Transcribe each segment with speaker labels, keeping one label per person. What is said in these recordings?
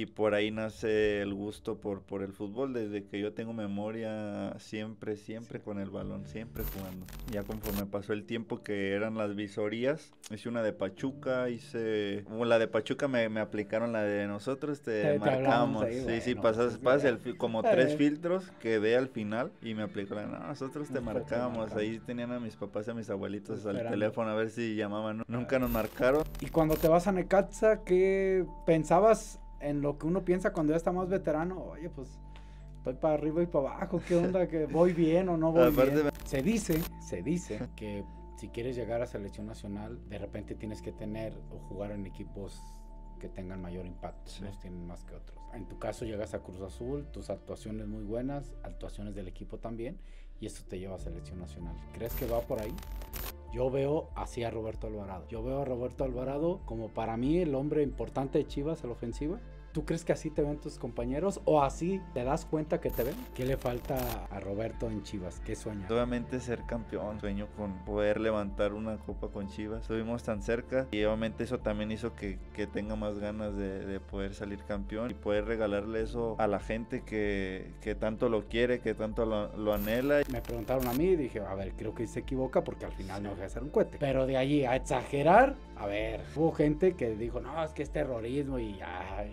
Speaker 1: y por ahí nace el gusto por, por el fútbol. Desde que yo tengo memoria, siempre, siempre con el balón, siempre jugando. Ya conforme pasó el tiempo que eran las visorías, hice una de Pachuca, hice... la de Pachuca me, aplicaron la de nosotros, este, te, marcamos. sí, sí, pasas, pasas como tres filtros, que quedé al final y me aplicó la nosotros te marcábamos. Ahí tenían a mis papás y a mis abuelitos al teléfono a ver si llamaban. Nunca nos marcaron.
Speaker 2: Y cuando te vas a Necaxa, ¿qué pensabas? en lo que uno piensa cuando ya está más veterano, oye, pues estoy para arriba y para abajo, ¿qué onda? ¿Que voy bien o no voy bien? Se dice, se dice que si quieres llegar a selección nacional, de repente tienes que tener o jugar en equipos que tengan mayor impacto, unos tienen más que otros. En tu caso llegas a Cruz Azul, tus actuaciones muy buenas, actuaciones del equipo también, y esto te lleva a selección nacional. ¿Crees que va por ahí? Yo veo así a Roberto Alvarado. Yo veo a Roberto Alvarado como para mí el hombre importante de Chivas a la ofensiva. ¿Tú crees que así te ven tus compañeros
Speaker 1: o así te das cuenta que te ven? ¿Qué le falta a Roberto en Chivas? ¿Qué sueña? Obviamente ser campeón, sueño con poder levantar una copa con Chivas. Estuvimos tan cerca y obviamente eso también hizo que, tenga más ganas de, poder salir campeón y poder regalarle eso a la gente que, que tanto lo quiere, que tanto lo, anhela. Me preguntaron a mí y dije, a ver, creo que se equivoca porque al final no voy a hacer un cohete. Pero de allí
Speaker 2: a exagerar, a ver, hubo gente que dijo, no, es que es terrorismo y ya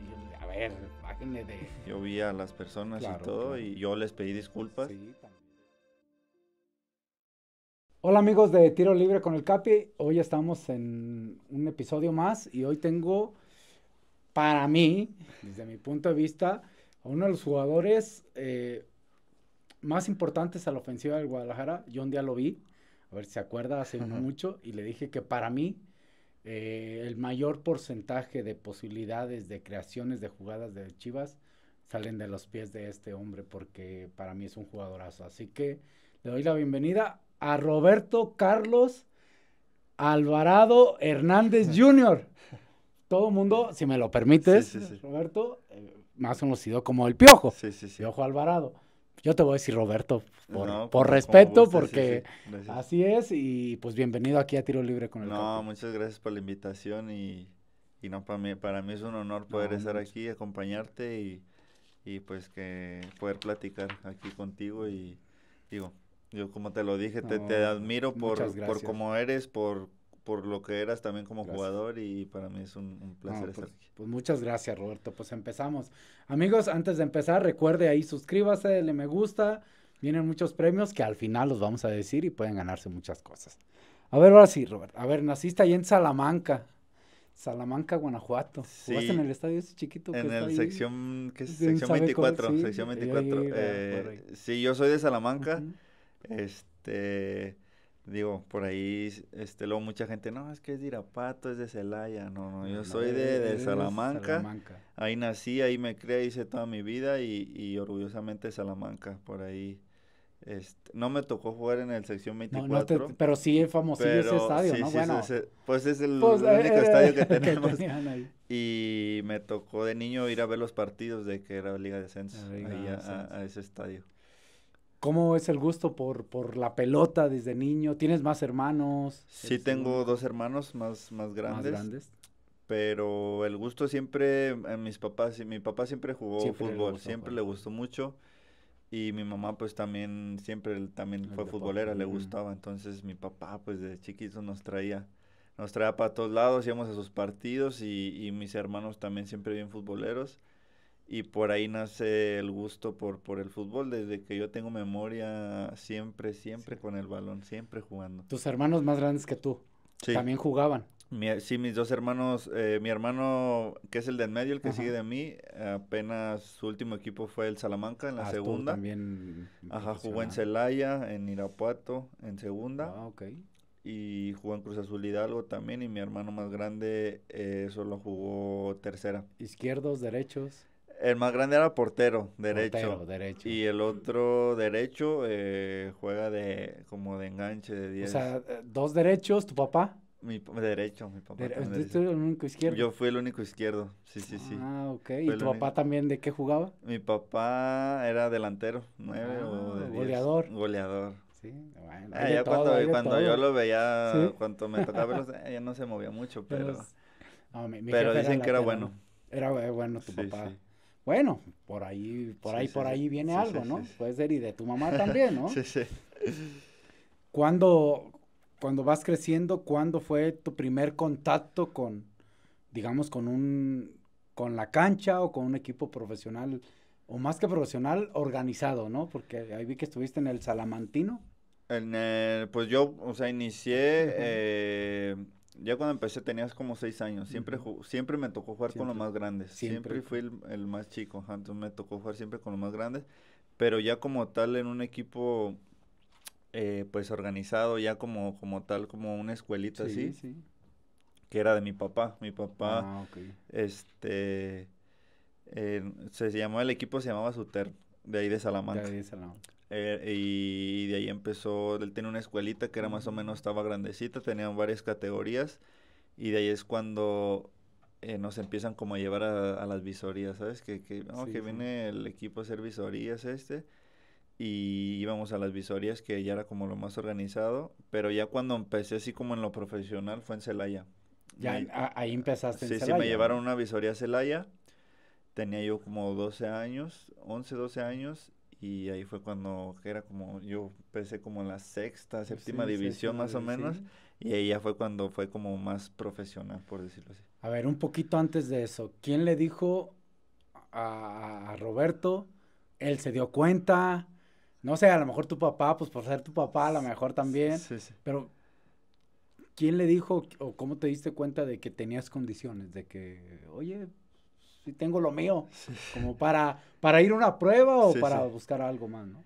Speaker 1: Yo vi a las personas y todo y yo les pedí disculpas.
Speaker 2: Hola amigos de Tiro Libre con el Capi, hoy estamos en un episodio más y hoy tengo para mí, desde mi punto de vista, a uno de los jugadores eh, más importantes a la ofensiva del Guadalajara. Yo un día lo vi, a ver si se acuerda, hace mucho, y le dije que para mí eh, el mayor porcentaje de posibilidades de creaciones de jugadas de Chivas salen de los pies de este hombre porque para mí es un jugadorazo. Así que le doy la bienvenida a Roberto Carlos Alvarado Hernández Jr. Todo mundo, si me lo permites, Roberto, eh, más conocido como el Piojo. Piojo Alvarado. Yo te voy a decir Roberto por, por respeto, porque así es. Y pues bienvenido aquí a Tiro Libre con el No,
Speaker 1: muchas gracias por la invitación y, no, para mí, para mí es un honor poder estar aquí, acompañarte y, pues que poder platicar aquí contigo y digo, yo como te lo dije, te, admiro por, por cómo eres, por por lo que eras también como jugador y para mí es un, placer estar pues,
Speaker 2: aquí. Pues muchas gracias, Roberto. Pues empezamos. Amigos, antes de empezar, recuerde ahí suscríbase, le me gusta. Vienen muchos premios que al final los vamos a decir y pueden ganarse muchas cosas. A ver, ahora sí, Roberto. A ver, naciste ahí en Salamanca. Salamanca, Guanajuato. Sí, ¿Jugaste en el estadio ese chiquito? en el sección, ¿qué Sección 24, sección 24. Eh,
Speaker 1: sí, yo soy de Salamanca. Este Digo, por ahí, este, luego mucha gente, no, es que es de Irapato, es de Celaya, no, no, yo soy eh, de, eh, Salamanca. ahí nací, ahí me crié, hice toda mi vida y, y orgullosamente Salamanca, por ahí. Este, no me tocó jugar en el sección 24. pero sí es famoso ese estadio, ¿no? bueno. pues es el pues, único eh, estadio que tenemos. y me tocó de niño ir a ver los partidos de que era Liga de Ascenso, ahí a, ese estadio. ¿Cómo
Speaker 2: es el gusto por, por la pelota desde niño? ¿Tienes más hermanos?
Speaker 1: Sí, este, tengo dos hermanos más, más grandes. grandes. Pero el gusto siempre, mis papás, mi papá siempre jugó fútbol, siempre le gustó mucho. Y mi mamá pues también, siempre también fue futbolera, le gustaba. Entonces mi papá pues de chiquito nos traía, nos traía para todos lados, íbamos a sus partidos y, y mis hermanos también siempre bien futboleros y por ahí nace el gusto por, por el fútbol. Desde que yo tengo memoria, siempre, siempre con el balón, siempre jugando.
Speaker 2: ¿Tus hermanos más grandes que tú también jugaban?
Speaker 1: sí, mis dos hermanos, eh, mi hermano que es el de en medio, el que sigue de mí, apenas su último equipo fue el Salamanca en la ah, segunda. También Ajá, jugó en Celaya, en Irapuato, en segunda. Ah, ok. Y jugó en Cruz Azul Hidalgo también y mi hermano más grande eh, solo jugó tercera. ¿Izquierdos,
Speaker 2: derechos?
Speaker 1: El más grande era portero, derecho. derecho. Y el otro derecho eh, juega de como de enganche de 10. O sea,
Speaker 2: dos derechos, tu papá.
Speaker 1: Mi derecho, mi papá. ¿Tú eres el único izquierdo? Yo fui el único izquierdo, sí, sí, sí. Ah, ok. ¿Y tu papá
Speaker 2: también de qué jugaba?
Speaker 1: Mi papá era delantero, nueve o ah, de Goleador. Goleador. Sí, bueno. Ah, cuando, yo lo veía, cuando me tocaba eh, ya no se movía mucho, pero... pero, dicen que era bueno.
Speaker 2: Era eh, bueno tu papá. Sí. Bueno, por ahí, por ahí, por ahí viene algo, ¿no? Puede ser y de tu mamá también, ¿no? sí, sí. ¿Cuándo, cuando vas creciendo, ¿cuándo fue tu primer contacto con, digamos, con un, con la cancha o con un equipo profesional, o más que profesional, organizado, ¿no? Porque ahí vi que estuviste en el
Speaker 1: Salamantino. En el, pues yo, o sea, inicié, eh, ya cuando empecé tenías como seis años. Siempre, siempre me tocó jugar con los más grandes. Siempre, fui el, más chico. Entonces me tocó jugar siempre con los más grandes. Pero ya como tal en un equipo eh, pues organizado, ya como, como tal, como una escuelita así. Que era de mi papá. Mi papá, ah, este, se llamaba, el equipo se llamaba Suter, de ahí de De ahí de Salamanca. Eh, y de ahí empezó, él tiene una escuelita que era más o menos, estaba grandecita, tenían varias categorías y de ahí es cuando eh, nos empiezan como a llevar a, las visorías, ¿sabes? Que, que, que viene el equipo a hacer visorías este y íbamos a las visorías que ya era como lo más organizado, pero ya cuando empecé así como en lo profesional fue en Celaya. Ya ahí empezaste. Sí, en sí, me llevaron una visoría a Celaya, tenía yo como 12 años, 11, 12 años y ahí fue cuando era como, yo empecé como en la sexta, séptima división más o menos. Y ahí ya fue cuando fue como más profesional, por decirlo así.
Speaker 2: A ver, un poquito antes de eso, ¿quién le dijo a, a Roberto? Él se dio cuenta. No sé, a lo mejor tu papá, pues por ser tu papá, a lo mejor también. Sí, sí. Pero, ¿quién le dijo o cómo te diste cuenta de que tenías condiciones? De que, oye, si tengo lo mío, como para, para ir a una prueba o para buscar algo más, ¿no?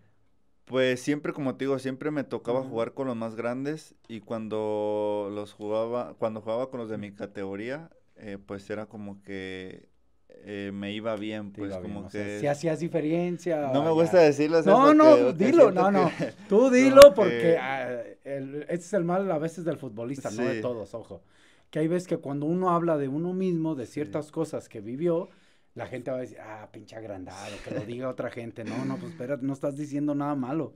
Speaker 1: Pues siempre, como te digo, siempre me tocaba jugar con los más grandes y cuando los jugaba, cuando jugaba con los de mi categoría, eh, pues era como que eh, me iba bien, pues como que... si hacías
Speaker 2: diferencia... No me gusta decirlo. No, no, dilo, no, no. Tú dilo porque ah, es el mal a veces del futbolista, no de todos, ojo que hay veces que cuando uno habla de uno mismo, de ciertas cosas que vivió, la gente va a decir, ah, pinche agrandado, que lo diga otra gente. No, no, pues espérate, no estás diciendo nada malo.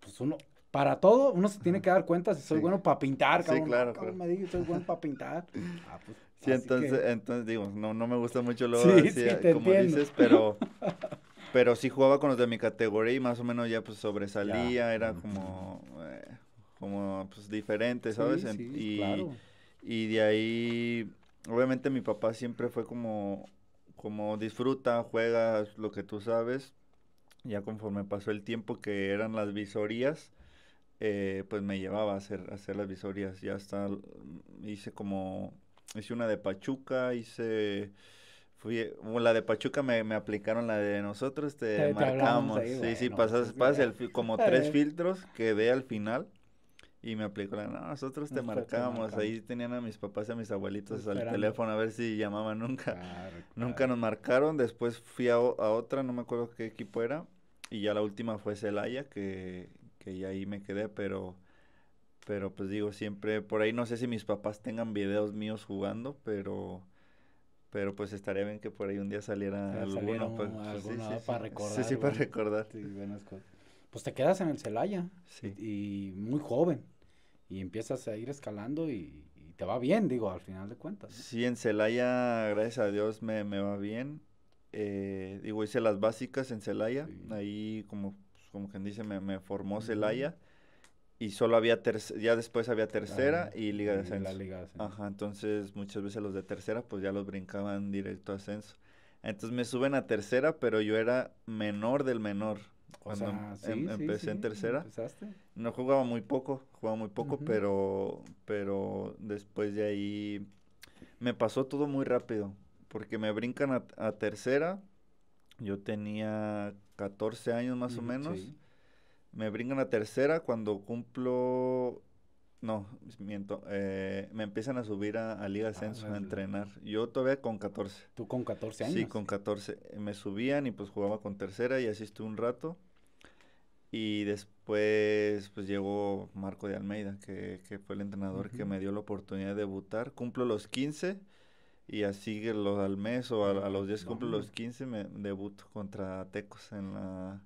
Speaker 2: Pues uno, para todo, uno se tiene que dar cuenta si soy bueno para pintar, cabrón. Sí, claro. me soy bueno para pintar. Ah, pues,
Speaker 1: sí, entonces, entonces, digo, no, no me gusta mucho lo sí, como dices, pero... pero sí jugaba con los de mi categoría y más o menos ya pues sobresalía, era como, eh, como pues diferente, ¿sabes? y, y de ahí, obviamente mi papá siempre fue como, como disfruta, juega lo que tú sabes. Ya conforme pasó el tiempo que eran las visorías, eh, pues me llevaba a hacer, hacer las visorías. Ya hasta hice como, hice una de Pachuca, hice... Fui, la de Pachuca me, aplicaron la de nosotros, te, marcamos. sí, sí, pasas, pues pasas como tres filtros, que ve al final. Y me aplicó la, nosotros te marcábamos. ahí tenían a mis papás y a mis abuelitos al teléfono a ver si llamaban nunca. Nunca nos marcaron. Después fui a, otra, no me acuerdo qué equipo era. Y ya la última fue Celaya, que, ya ahí me quedé, pero. Pero pues digo, siempre. Por ahí no sé si mis papás tengan videos míos jugando, pero. Pero pues estaría bien que por ahí un día saliera alguno. Pues, pues para recordar. Sí, sí, para recordar. pues te quedas en el
Speaker 2: Celaya. Sí. y muy joven y empiezas a ir escalando y, te va bien, digo, al final de cuentas.
Speaker 1: Sí, en Celaya, gracias a Dios, me, va bien. Eh, digo, hice las básicas en Celaya, ahí como, pues, como quien dice, me, formó Celaya y solo había tercera, ya después había tercera ah, y Liga de Ascenso. La Liga de Ascenso. Ajá, entonces muchas veces los de tercera pues ya los brincaban directo a Ascenso. Entonces me suben a tercera, pero yo era menor del menor. Cuando em, empecé en tercera. No jugaba muy poco, jugaba muy poco, pero, pero después de ahí me pasó todo muy rápido, porque me brincan a, tercera, yo tenía 14 años más o menos, me brincan a tercera cuando cumplo no, miento. Eh, me empiezan a subir a, Liga ah, Ascenso a entrenar. Yo todavía con 14. ¿Tú con 14 años? Sí, con 14. Me subían y pues jugaba con tercera y así estuve un rato. Y después pues llegó Marco de Almeida, que, que fue el entrenador que me dio la oportunidad de debutar. Cumplo los 15 y así los, al mes o a, los 10 cumplo los 15 me debuto contra Tecos en la,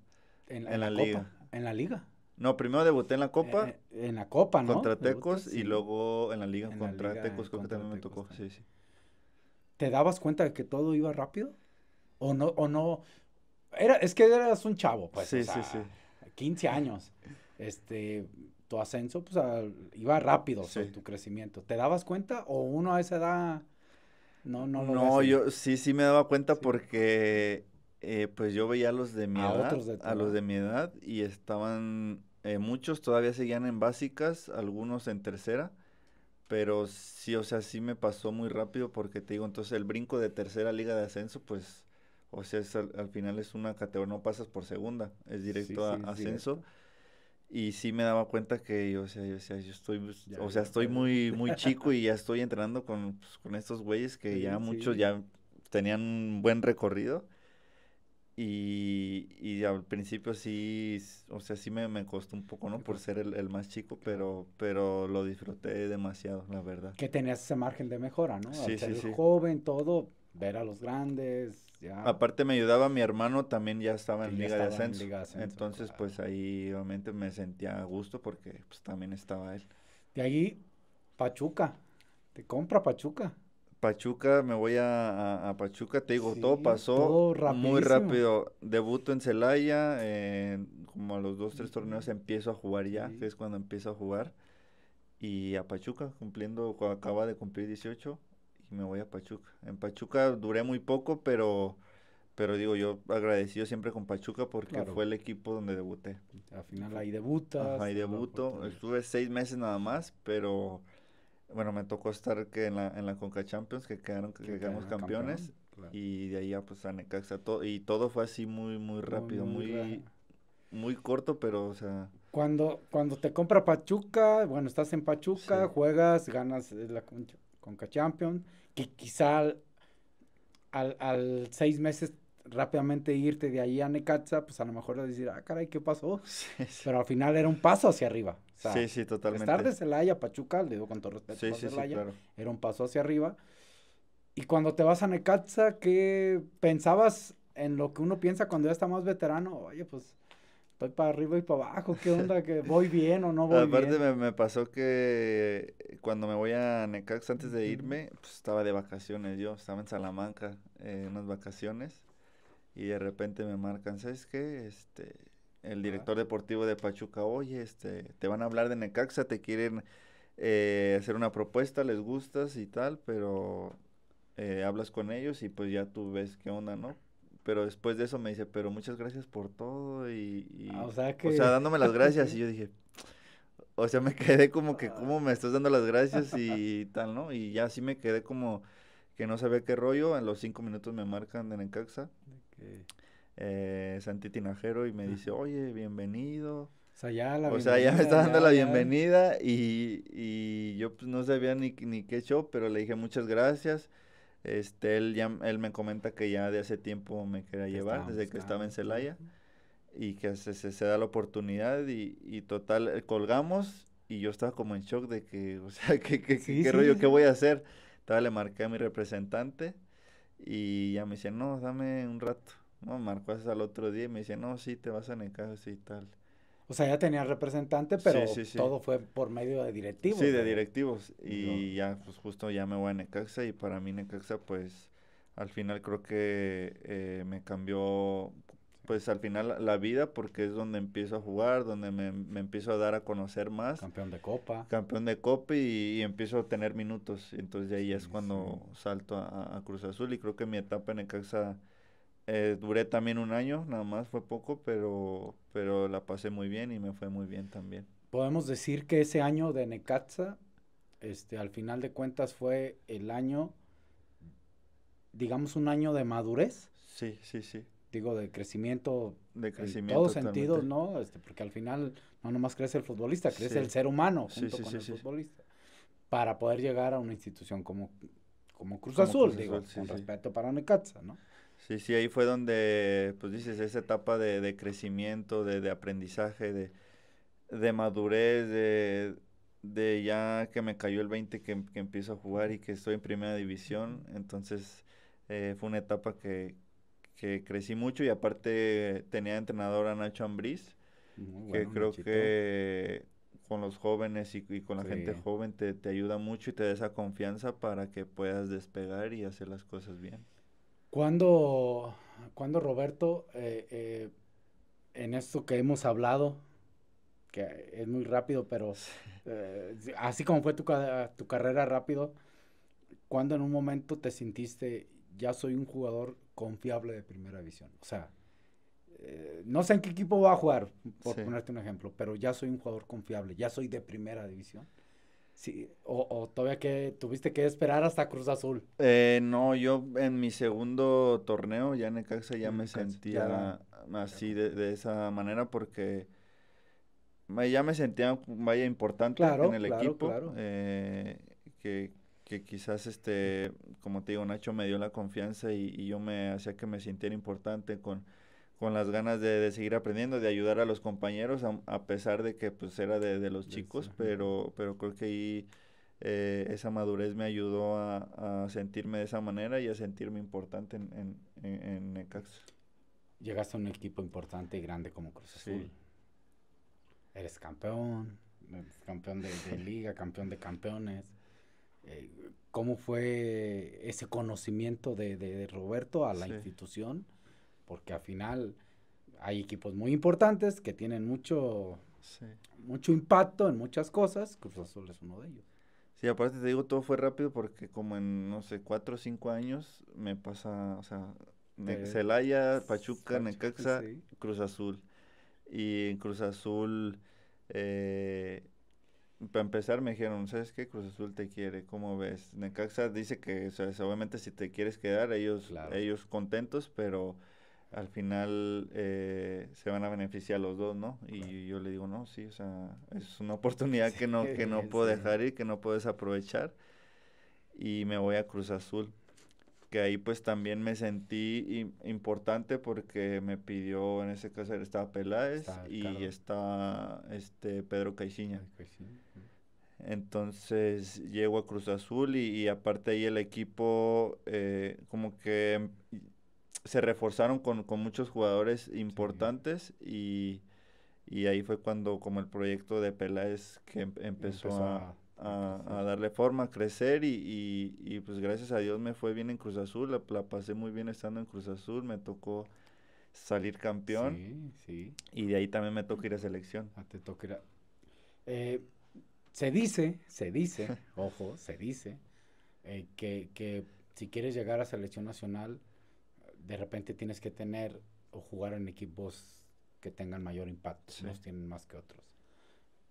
Speaker 1: en la, liga. en la liga. No, primero debuté en la Copa. Eh, eh, en la Copa, ¿no? Contra Tecos y luego en la Liga contra Tecos, creo que también me tocó. Sí, sí.
Speaker 2: ¿Te dabas cuenta de que todo iba rápido? ¿O no? O no? Era, es que eras un chavo, pues. Sí, sí, sí. 15 años. Este, tu ascenso, pues, iba rápido, en tu crecimiento. ¿Te dabas cuenta o uno a esa edad no, no lo No, yo
Speaker 1: sí, sí me daba cuenta porque eh, pues yo veía a los de mi a edad, a los de mi edad y estaban eh, muchos todavía seguían en básicas, algunos en tercera, pero sí, o sea, sí me pasó muy rápido porque te digo, entonces el brinco de tercera liga de ascenso, pues, o sea, al, final es una categoría, no pasas por segunda, es directo a ascenso. Y sí me daba cuenta que, o sea, yo, estoy, pues, o sea, estoy muy, muy chico y ya estoy entrenando con, pues, estos güeyes que ya muchos ya tenían un buen recorrido. Y, y, al principio sí, o sea, sí me, me costó un poco, ¿no? Por ser el, el, más chico, pero, pero lo disfruté demasiado, la verdad. Que tenías ese margen de mejora, ¿no? Sí, ser joven, todo, ver a los grandes, ya. Aparte me ayudaba mi hermano, también ya estaba en, ya Liga, de Ascenso. Entonces, pues ahí obviamente me sentía a gusto porque pues, también estaba él. De ahí, Pachuca, te compra Pachuca. Pachuca, me voy a, Pachuca, te digo, todo pasó muy rápido. Debuto en Celaya, eh, como a los dos, tres torneos empiezo a jugar ya, que es cuando empiezo a jugar. Y a Pachuca, cumpliendo, acaba de cumplir 18, y me voy a Pachuca. En Pachuca duré muy poco, pero, pero digo, yo agradecido siempre con Pachuca porque fue el equipo donde debuté. Al final ahí debutas. ahí debuto, estuve seis meses nada más, pero bueno, me tocó estar que en la, en la Conca Champions, que quedaron, que, quedamos campeones. Y de ahí a, pues a Necaxa. Todo, y todo fue así muy, muy rápido, muy, muy, corto, pero o sea.
Speaker 2: Cuando, cuando te compra Pachuca, bueno, estás en Pachuca, juegas, ganas la Conca, Conca Champions, que quizá al, seis meses rápidamente irte de ahí a Necaxa, pues a lo mejor decir, ah, caray, ¿qué pasó? Pero al final era un paso hacia arriba sí, sí,
Speaker 1: totalmente. Estar de
Speaker 2: Celaya, Pachuca, le digo con todo respeto sí, sí, claro. era un paso hacia arriba. Y cuando te vas a Necaxa, ¿qué pensabas en lo que uno piensa cuando ya está más veterano? Oye, pues estoy para arriba y para abajo, ¿qué onda? ¿Que voy bien o no voy bien? Aparte me,
Speaker 1: me, pasó que cuando me voy a Necaxa, antes de irme, pues estaba de vacaciones yo, estaba en Salamanca, en eh, unas vacaciones. Y de repente me marcan, ¿sabes qué? Este, el director deportivo de Pachuca, oye, este, te van a hablar de Necaxa, te quieren eh, hacer una propuesta, les gustas y tal, pero eh, hablas con ellos y pues ya tú ves qué onda, ¿no? Pero después de eso me dice, pero muchas gracias por todo y... Ah, o, sea dándome las gracias y yo dije, o sea, me quedé como que, ah. ¿cómo me estás dando las gracias y, tal, ¿no? Y ya así me quedé como que no sabía qué rollo, en los cinco minutos me marcan de Necaxa. Eh, Santi Tinajero y me dice, oye, bienvenido. O sea, ya, me está dando la bienvenida y, yo pues, no sabía ni, ni qué show, pero le dije muchas gracias. Este, él, ya, él me comenta que ya de hace tiempo me quería llevar, desde que estaba en Celaya, y que se, se, da la oportunidad y, total, eh, colgamos y yo estaba como en shock de que, o sea, que, qué rollo, qué voy a hacer. Entonces le marqué a mi representante y ya me dice, no, dame un rato no marcó hasta el otro día y me dice, no, sí, te vas a Necaxa y tal. O sea, ya tenía representante, pero todo fue por medio de directivos. Sí, de directivos. Y ya, pues justo ya me voy a Necaxa y para mí Necaxa, pues al final creo que eh, me cambió, pues al final la vida, porque es donde empiezo a jugar, donde me, empiezo a dar a conocer más. Campeón de Copa. Campeón de Copa y, empiezo a tener minutos. Entonces de ahí es cuando salto a, a Cruz Azul y creo que mi etapa en Necaxa eh, duré también un año, nada más fue poco, pero, pero la pasé muy bien y me fue muy bien también.
Speaker 2: Podemos decir que ese año de Necaxa, este, al final de cuentas fue el año, digamos, un año de madurez. Sí, sí, sí. Digo, de crecimiento. De crecimiento. En todos sentidos, ¿no? Este, porque al final no nomás crece el futbolista, crece el ser humano junto con el futbolista. Para poder llegar a una institución como, como Cruz Azul, digo, con respeto para Necaxa, ¿no?
Speaker 1: Sí, sí, ahí fue donde, pues dices, esa etapa de, crecimiento, de, aprendizaje, de, madurez, de, ya que me cayó el 20 que, empiezo a jugar y que estoy en primera división. Entonces eh, fue una etapa que, crecí mucho y aparte tenía entrenador a Nacho Ambriz, que creo que con los jóvenes y, con la gente joven te, te ayuda mucho y te da esa confianza para que puedas despegar y hacer las cosas bien.
Speaker 2: Cuando, cuando Roberto, eh, eh, en esto que hemos hablado, que es muy rápido, pero eh, así como fue tu, carrera rápido, ¿cuándo en un momento te sentiste, ya soy un jugador confiable de primera división? O sea, no sé en qué equipo va a jugar, por ponerte un ejemplo, pero ya soy un jugador confiable, ya soy de primera división. Sí, o, todavía que tuviste que esperar hasta Cruz Azul.
Speaker 1: Eh, no, yo en mi segundo torneo ya en Ecaxa ya mm, me sentía así de, esa manera porque ya me sentía vaya importante en el equipo. Eh, que, quizás este, como te digo, Nacho me dio la confianza y, y yo me hacía que me sintiera importante con con las ganas de, seguir aprendiendo, de ayudar a los compañeros, a, pesar de que pues era de, los chicos, pero, pero creo que ahí eh, esa madurez me ayudó a, sentirme de esa manera y a sentirme importante en, en, Llegaste a un equipo importante y grande como Cruz Azul. Eres
Speaker 2: campeón, eh, campeón de, liga, campeón de campeones. Eh, ¿Cómo fue ese conocimiento de, Roberto a la institución? porque al final hay equipos muy importantes que tienen mucho, mucho impacto en muchas cosas,
Speaker 1: Cruz Azul es uno de ellos. Sí, aparte te digo, todo fue rápido porque como en, no sé, cuatro o cinco años me pasa, o sea, Zelaya, Pachuca, Necaxa, Cruz Azul. Y en Cruz Azul, eh, para empezar me dijeron, ¿sabes qué? Cruz Azul te quiere, ¿cómo ves? Necaxa dice que, obviamente si te quieres quedar, ellos, ellos contentos, pero al final eh, se van a beneficiar los dos, ¿no? Y yo le digo, no, sí, o sea, es una oportunidad que no, que no puedo dejar ir, que no puedo desaprovechar. Y me voy a Cruz Azul, que ahí pues también me sentí importante porque me pidió, en ese caso estaba Peláez y está este, Pedro Caixinha. Entonces llego a Cruz Azul y, aparte ahí el equipo eh, como que em, se reforzaron con, con muchos jugadores importantes y, y, ahí fue cuando como el proyecto de Peláez que em, empezó, a, a, darle forma, a crecer y, y, pues gracias a Dios me fue bien en Cruz Azul, la, pasé muy bien estando en Cruz Azul, me tocó salir campeón y de ahí también me tocó ir a selección. Ah, te eh, se dice, se dice, ojo, se dice,
Speaker 2: eh, que, que si quieres llegar a selección nacional de repente tienes que tener o jugar en equipos que tengan mayor impacto, sí. unos tienen más que otros.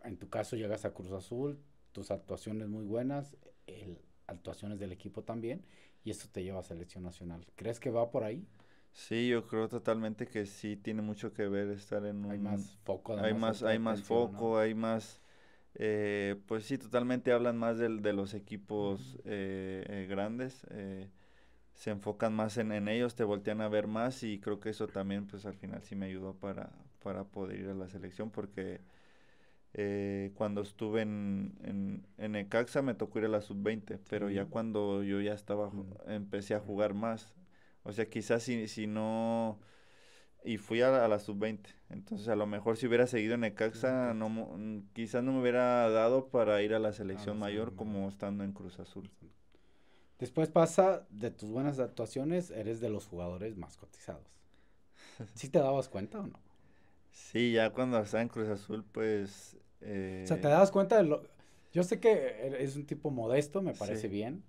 Speaker 2: En tu caso llegas a Cruz Azul, tus actuaciones muy buenas, el,
Speaker 1: actuaciones del equipo también, y eso te lleva a selección nacional. ¿Crees que va por ahí? Sí, yo creo totalmente que sí tiene mucho que ver estar en un... Hay más foco. hay más, hay eh, más foco, hay más... pues sí, totalmente hablan más del, de los equipos eh, eh, grandes se enfocan más en, ellos, te voltean a ver más y creo que eso también pues al final sí me ayudó para, para poder ir a la selección porque eh, cuando estuve en, en, Ecaxa me tocó ir a la sub-20, pero ya cuando yo ya estaba, empecé a jugar más, o sea, quizás si, si no... Y fui a la, sub-20. Entonces, a lo mejor si hubiera seguido en Ecaxa, no, quizás no me hubiera dado para ir a la selección mayor como estando en Cruz Azul. Después pasa de tus buenas actuaciones, eres de los jugadores más cotizados. ¿Sí te dabas cuenta o no? Sí, ya cuando estaba en Cruz Azul, pues... Eh, o sea, te dabas
Speaker 2: cuenta de lo... Yo sé que er, es un tipo modesto, me parece bien,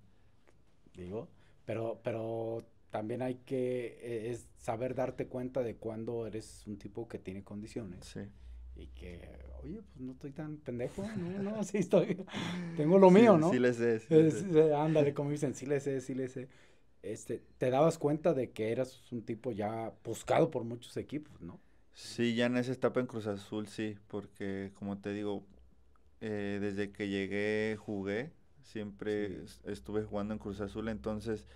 Speaker 2: digo, pero, pero también hay que e, saber darte cuenta de cuando eres un tipo que tiene condiciones. Sí y que, oye, pues no estoy tan pendejo, no, no, sí estoy, tengo lo mío, ¿no? Sí le sé, eh, Ándale, como dicen, sí le sé, sí le sé. Este, te dabas cuenta de que eras un tipo ya
Speaker 1: buscado por muchos equipos, ¿no? Sí, ya en esa etapa en Cruz Azul, sí, porque como te digo, eh, desde que llegué jugué, siempre estuve jugando en Cruz Azul, entonces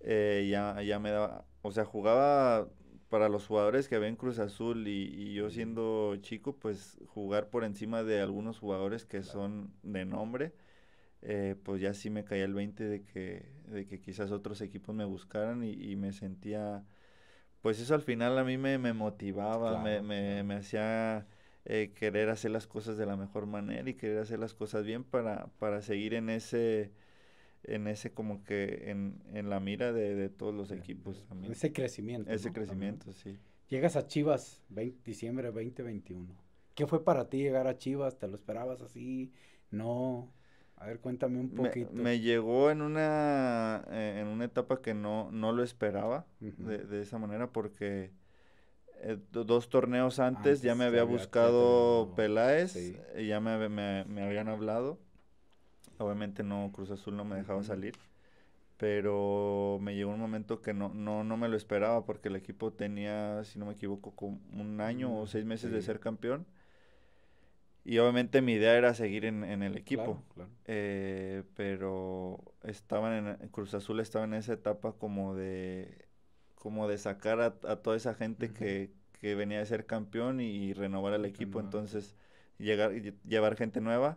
Speaker 1: eh, ya, ya me daba, o sea, jugaba para los jugadores que ven Cruz Azul y, yo siendo chico, pues jugar por encima de algunos jugadores que son de nombre, eh, pues ya sí me caía el 20 de que, de que quizás otros equipos me buscaran y, me sentía, pues eso al final a mí me, motivaba, me, hacía eh, querer hacer las cosas de la mejor manera y querer hacer las cosas bien para, para seguir en ese en ese como que en, la mira de, todos los equipos también. Ese crecimiento. Ese crecimiento,
Speaker 2: Llegas a Chivas 20, diciembre 2021. ¿Qué fue para ti llegar a Chivas? ¿Te lo esperabas así? No. A ver, cuéntame un poquito. Me,
Speaker 1: llegó en una, eh, en una etapa que no, no lo esperaba de, esa manera porque eh, dos torneos ah, antes, ya me había buscado Peláez y ya me habían hablado Obviamente no, Cruz Azul no me dejaba salir. Pero me llegó un momento que no, no, no me lo esperaba porque el equipo tenía, si no me equivoco, como un año o mm, seis meses de ser campeón. Y obviamente mi idea era seguir en, el equipo. Eh, pero estaban en Cruz Azul estaba en esa etapa como de como de sacar a, toda esa gente que, venía de ser campeón y, renovar el equipo. Entonces, llegar, llevar gente nueva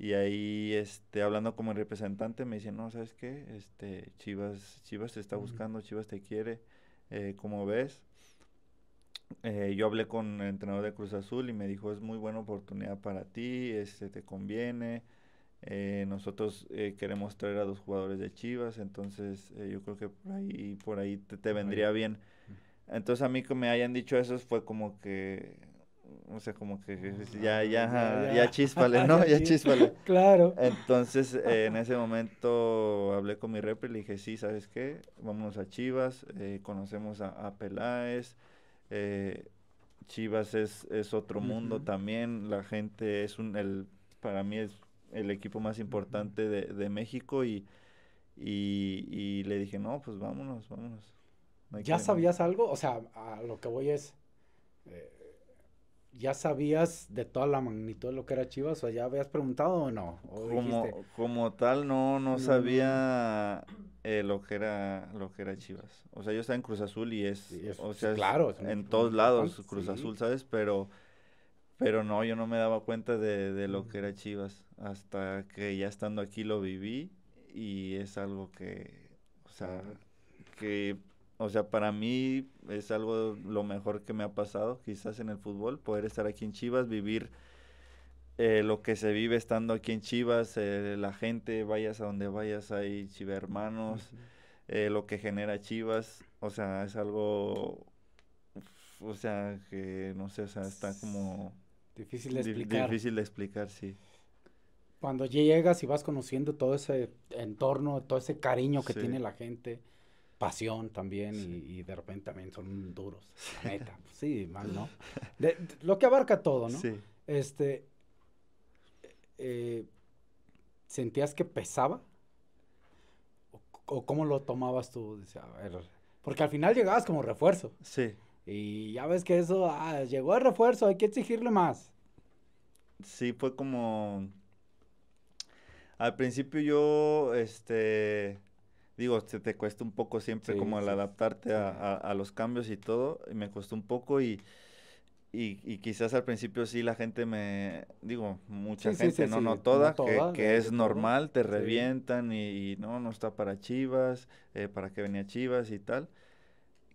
Speaker 1: y ahí, este, hablando como representante, me dice, no, ¿sabes qué? Este, Chivas, Chivas te está buscando, Chivas te quiere, eh, como ves. Eh, yo hablé con el entrenador de Cruz Azul y me dijo, es muy buena oportunidad para ti, este, te conviene. Eh, nosotros eh, queremos traer a dos jugadores de Chivas, entonces yo creo que por ahí, por ahí te, te vendría bien. Entonces a mí que me hayan dicho eso fue como que o sea, como que ah, ya, ya, ya, chispale, ¿no? ya chispale. claro. Entonces, eh, en ese momento hablé con mi rep y le dije, sí, ¿sabes qué? vamos a Chivas, eh, conocemos a, a Peláez, eh, Chivas es, otro mundo también, la gente es un, el, para mí es el equipo más importante de, México y, le dije, no, pues vámonos, vámonos. ¿Ya sabías algo? O
Speaker 2: sea, a lo que voy es ya sabías de toda la magnitud de lo que era Chivas, o ya habías preguntado o no? como,
Speaker 1: como tal, no, no, sabía eh, lo, que era, lo que era Chivas. O sea, yo estaba en Cruz Azul y es, o sea, claro, en todos lados Cruz, Azul, ¿sabes? Pero, pero no, yo no me daba cuenta de, lo que era Chivas hasta que ya estando aquí lo viví y es algo que, o sea, que o sea, para mí es algo lo mejor que me ha pasado, quizás en el fútbol, poder estar aquí en Chivas, vivir eh, lo que se vive estando aquí en Chivas, eh, la gente, vayas a donde vayas, hay chivermanos, eh, lo que genera Chivas, o sea, es algo, o sea, que no sé, o sea, está como... Difícil de explicar. Difícil de explicar, sí
Speaker 2: cuando llegas y vas conociendo todo ese entorno, todo ese cariño que tiene la gente, pasión también y, de repente también son duros. sí, mal, ¿no? lo que abarca todo, ¿no? Sí. Este, eh, ¿sentías que pesaba? ¿O, cómo lo tomabas tú? porque al final llegabas como refuerzo.
Speaker 1: Sí. Y ya
Speaker 2: ves que eso, ah, llegó el refuerzo, hay que exigirle más.
Speaker 1: Sí, fue como... Al principio yo, este digo, te cuesta un poco siempre como el adaptarte A, los cambios y todo, y me costó un poco y, y, quizás al principio sí la gente me, digo, mucha gente, no, no toda, que, es normal, te revientan y, no, no está para Chivas, eh, para que venía Chivas y tal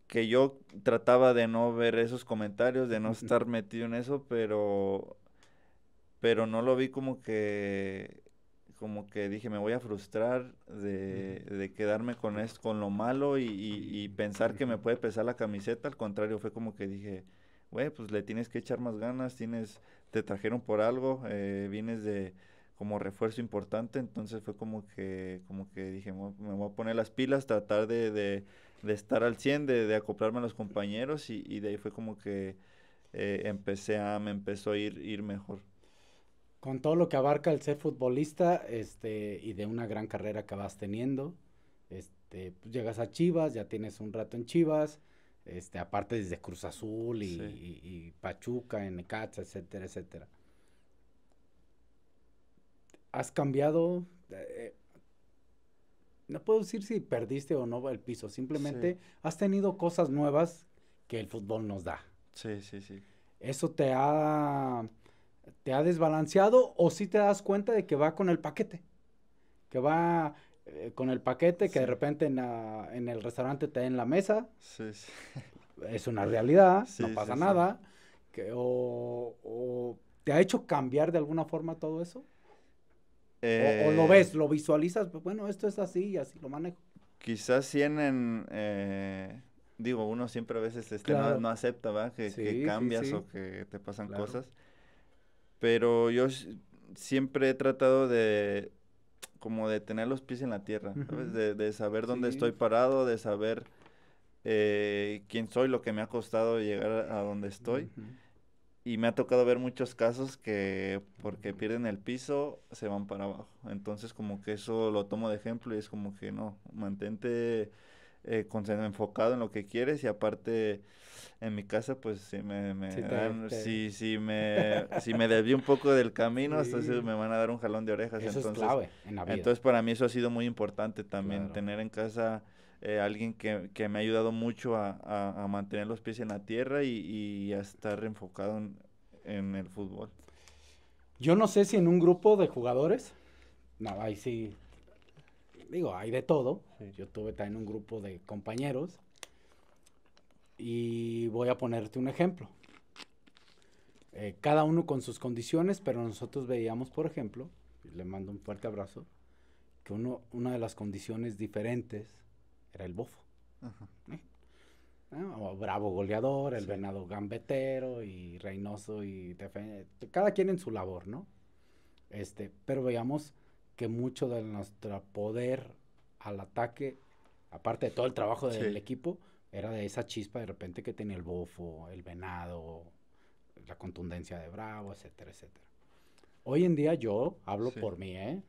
Speaker 1: que yo trataba de no ver esos comentarios, de no estar metido en eso, pero pero no lo vi como que como que dije, me voy a frustrar de, quedarme con, esto, con lo malo y, pensar que me puede pesar la camiseta. Al contrario, fue como que dije, güey, pues le tienes que echar más ganas, tienes, te trajeron por algo, eh, vienes de como refuerzo importante, entonces fue como que, como que dije, me voy a poner las pilas, tratar de, de, de estar al 100, de, acoplarme a los compañeros y, de ahí fue como que eh, empecé a, me empezó a ir, ir mejor
Speaker 2: con todo lo que abarca el ser futbolista este, y de una gran carrera que vas teniendo. Este, pues, llegas a Chivas, ya tienes un rato en Chivas, este, aparte desde Cruz Azul y, Pachuca, en Necaxa, etcétera, etcétera. ¿Has cambiado? Eh, no puedo decir si perdiste o no el piso, simplemente has tenido cosas nuevas que el fútbol nos da.
Speaker 1: Sí, sí, sí.
Speaker 2: Eso te ha te ha desbalanceado o si te das cuenta de que va con el paquete, que va eh, con el paquete, que de repente en, el restaurante te en la mesa. es una realidad, no pasa nada. Que, o, ¿Te ha hecho cambiar de alguna forma todo eso?
Speaker 1: o, lo eh. ves,
Speaker 2: lo visualizas, pues, bueno, esto es así y así lo manejo.
Speaker 1: Quizás tienen eh, digo, uno siempre a veces este, no, acepta, Que, cambias o que te pasan cosas. Pero yo siempre he tratado de como de tener los pies en la tierra, De, de, saber dónde estoy parado, de saber eh, quién soy, lo que me ha costado llegar a donde estoy. Y me ha tocado ver muchos casos que porque pierden el piso se van para abajo. Entonces como que eso lo tomo de ejemplo y es como que no, mantente eh, enfocado en lo que quieres y aparte en mi casa pues sí me, me si me desvío un poco del camino entonces me van a dar un jalón de orejas entonces para mí eso ha sido muy importante también tener en casa eh, alguien que, me ha ayudado mucho a, mantener los pies en la tierra y, a estar enfocado en, en el fútbol yo no sé si en un grupo de jugadores no ahí sí digo,
Speaker 2: hay de todo. Yo tuve también un grupo de compañeros. Y voy a ponerte un ejemplo. Eh, cada uno con sus condiciones, pero nosotros veíamos, por ejemplo, le mando un fuerte abrazo, que uno, una de las condiciones diferentes era el bofo. ¿Eh? Ah, bravo goleador, el venado gambetero y Reynoso y Cada quien en su labor, ¿no? Este, pero veíamos que mucho de nuestro poder al ataque, aparte de todo el trabajo del equipo, era de esa chispa de repente que tenía el bofo, el venado, la contundencia de Bravo, etcétera, etcétera. Hoy en día yo hablo por mí, ¿eh?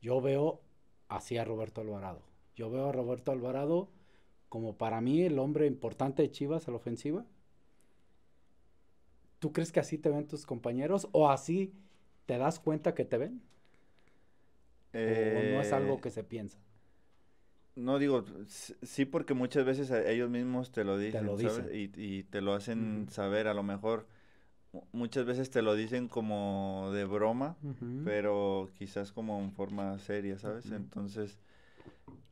Speaker 2: Yo veo así a Roberto Alvarado. Yo veo a Roberto Alvarado como para mí el hombre importante de Chivas a la ofensiva. ¿Tú crees que así te ven tus compañeros o así te das cuenta que te ven?
Speaker 1: ¿O no es algo eh, que se piensa? No digo, sí porque muchas veces ellos mismos te lo dicen, Y, te lo hacen saber, a lo mejor muchas veces te lo dicen como de broma, pero quizás como en forma seria, ¿sabes? Entonces,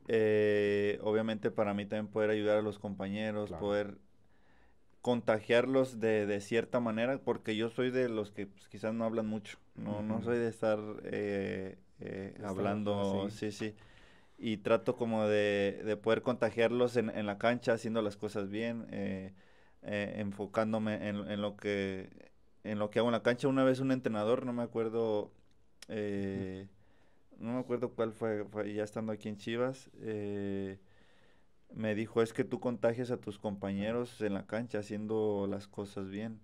Speaker 1: eh, obviamente para mí también poder ayudar a los compañeros, poder contagiarlos de, cierta manera, porque yo soy de los que pues, quizás no hablan mucho, no, no soy de estar eh, eh, hablando, sí, sí. Y trato como de, poder contagiarlos en, la cancha, haciendo las cosas bien, eh, eh, enfocándome en, lo que, en lo que hago en la cancha. Una vez un entrenador, no me acuerdo, no me acuerdo cuál fue, fue, ya estando aquí en Chivas, me dijo, es que tú contagias a tus compañeros en la cancha haciendo las cosas bien.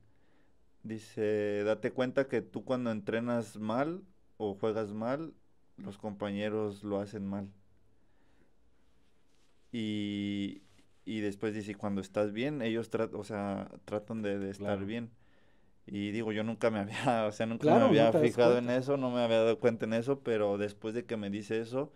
Speaker 1: Dice, date cuenta que tú cuando entrenas mal o juegas mal, los compañeros lo hacen mal. Y, después dice, cuando estás bien, ellos o sea, tratan de, estar bien. Y digo, yo nunca me había, o sea, nunca me había fijado en eso, no me había dado cuenta en eso, pero después de que me dice eso,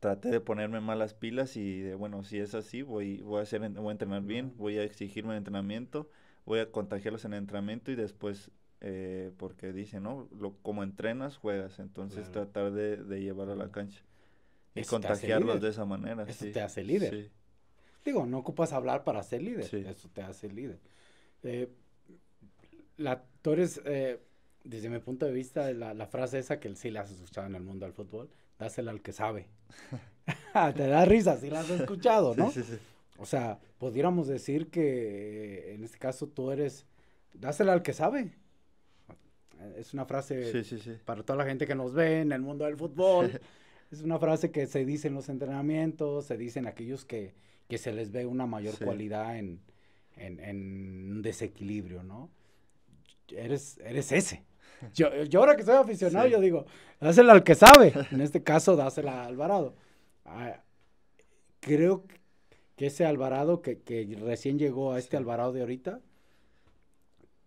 Speaker 1: traté de ponerme malas pilas y de, bueno, si es así, voy, voy, a, hacer, voy a entrenar bien, voy a exigirme el entrenamiento, voy a contagiarlos en el entrenamiento y después eh, porque dice, ¿no? Lo, como entrenas, juegas. Entonces tratar de, llevar a la cancha
Speaker 2: y contagiarlos de
Speaker 1: esa manera. Eso te hace líder. Digo, no ocupas hablar para ser
Speaker 2: líder. Eso te hace líder. Eh, la, tú eres, eh, desde mi punto de vista, la, frase esa que sí la has escuchado en el mundo del fútbol, dásela al que sabe. te da risa si la has escuchado, ¿no? sí, sí. O sea, pudiéramos decir que en este caso tú eres, dásela al que sabe. Es una frase para toda la gente que nos ve en el mundo del fútbol. es una frase que se dice en los entrenamientos, se dicen en aquellos que, se les ve una mayor cualidad en, en, desequilibrio, ¿no? Eres, eres ese. Yo, ahora que soy aficionado, yo digo, dásela al que sabe. En este caso, dásela a Alvarado. Ah, creo que ese Alvarado que, que recién llegó a este Alvarado de ahorita,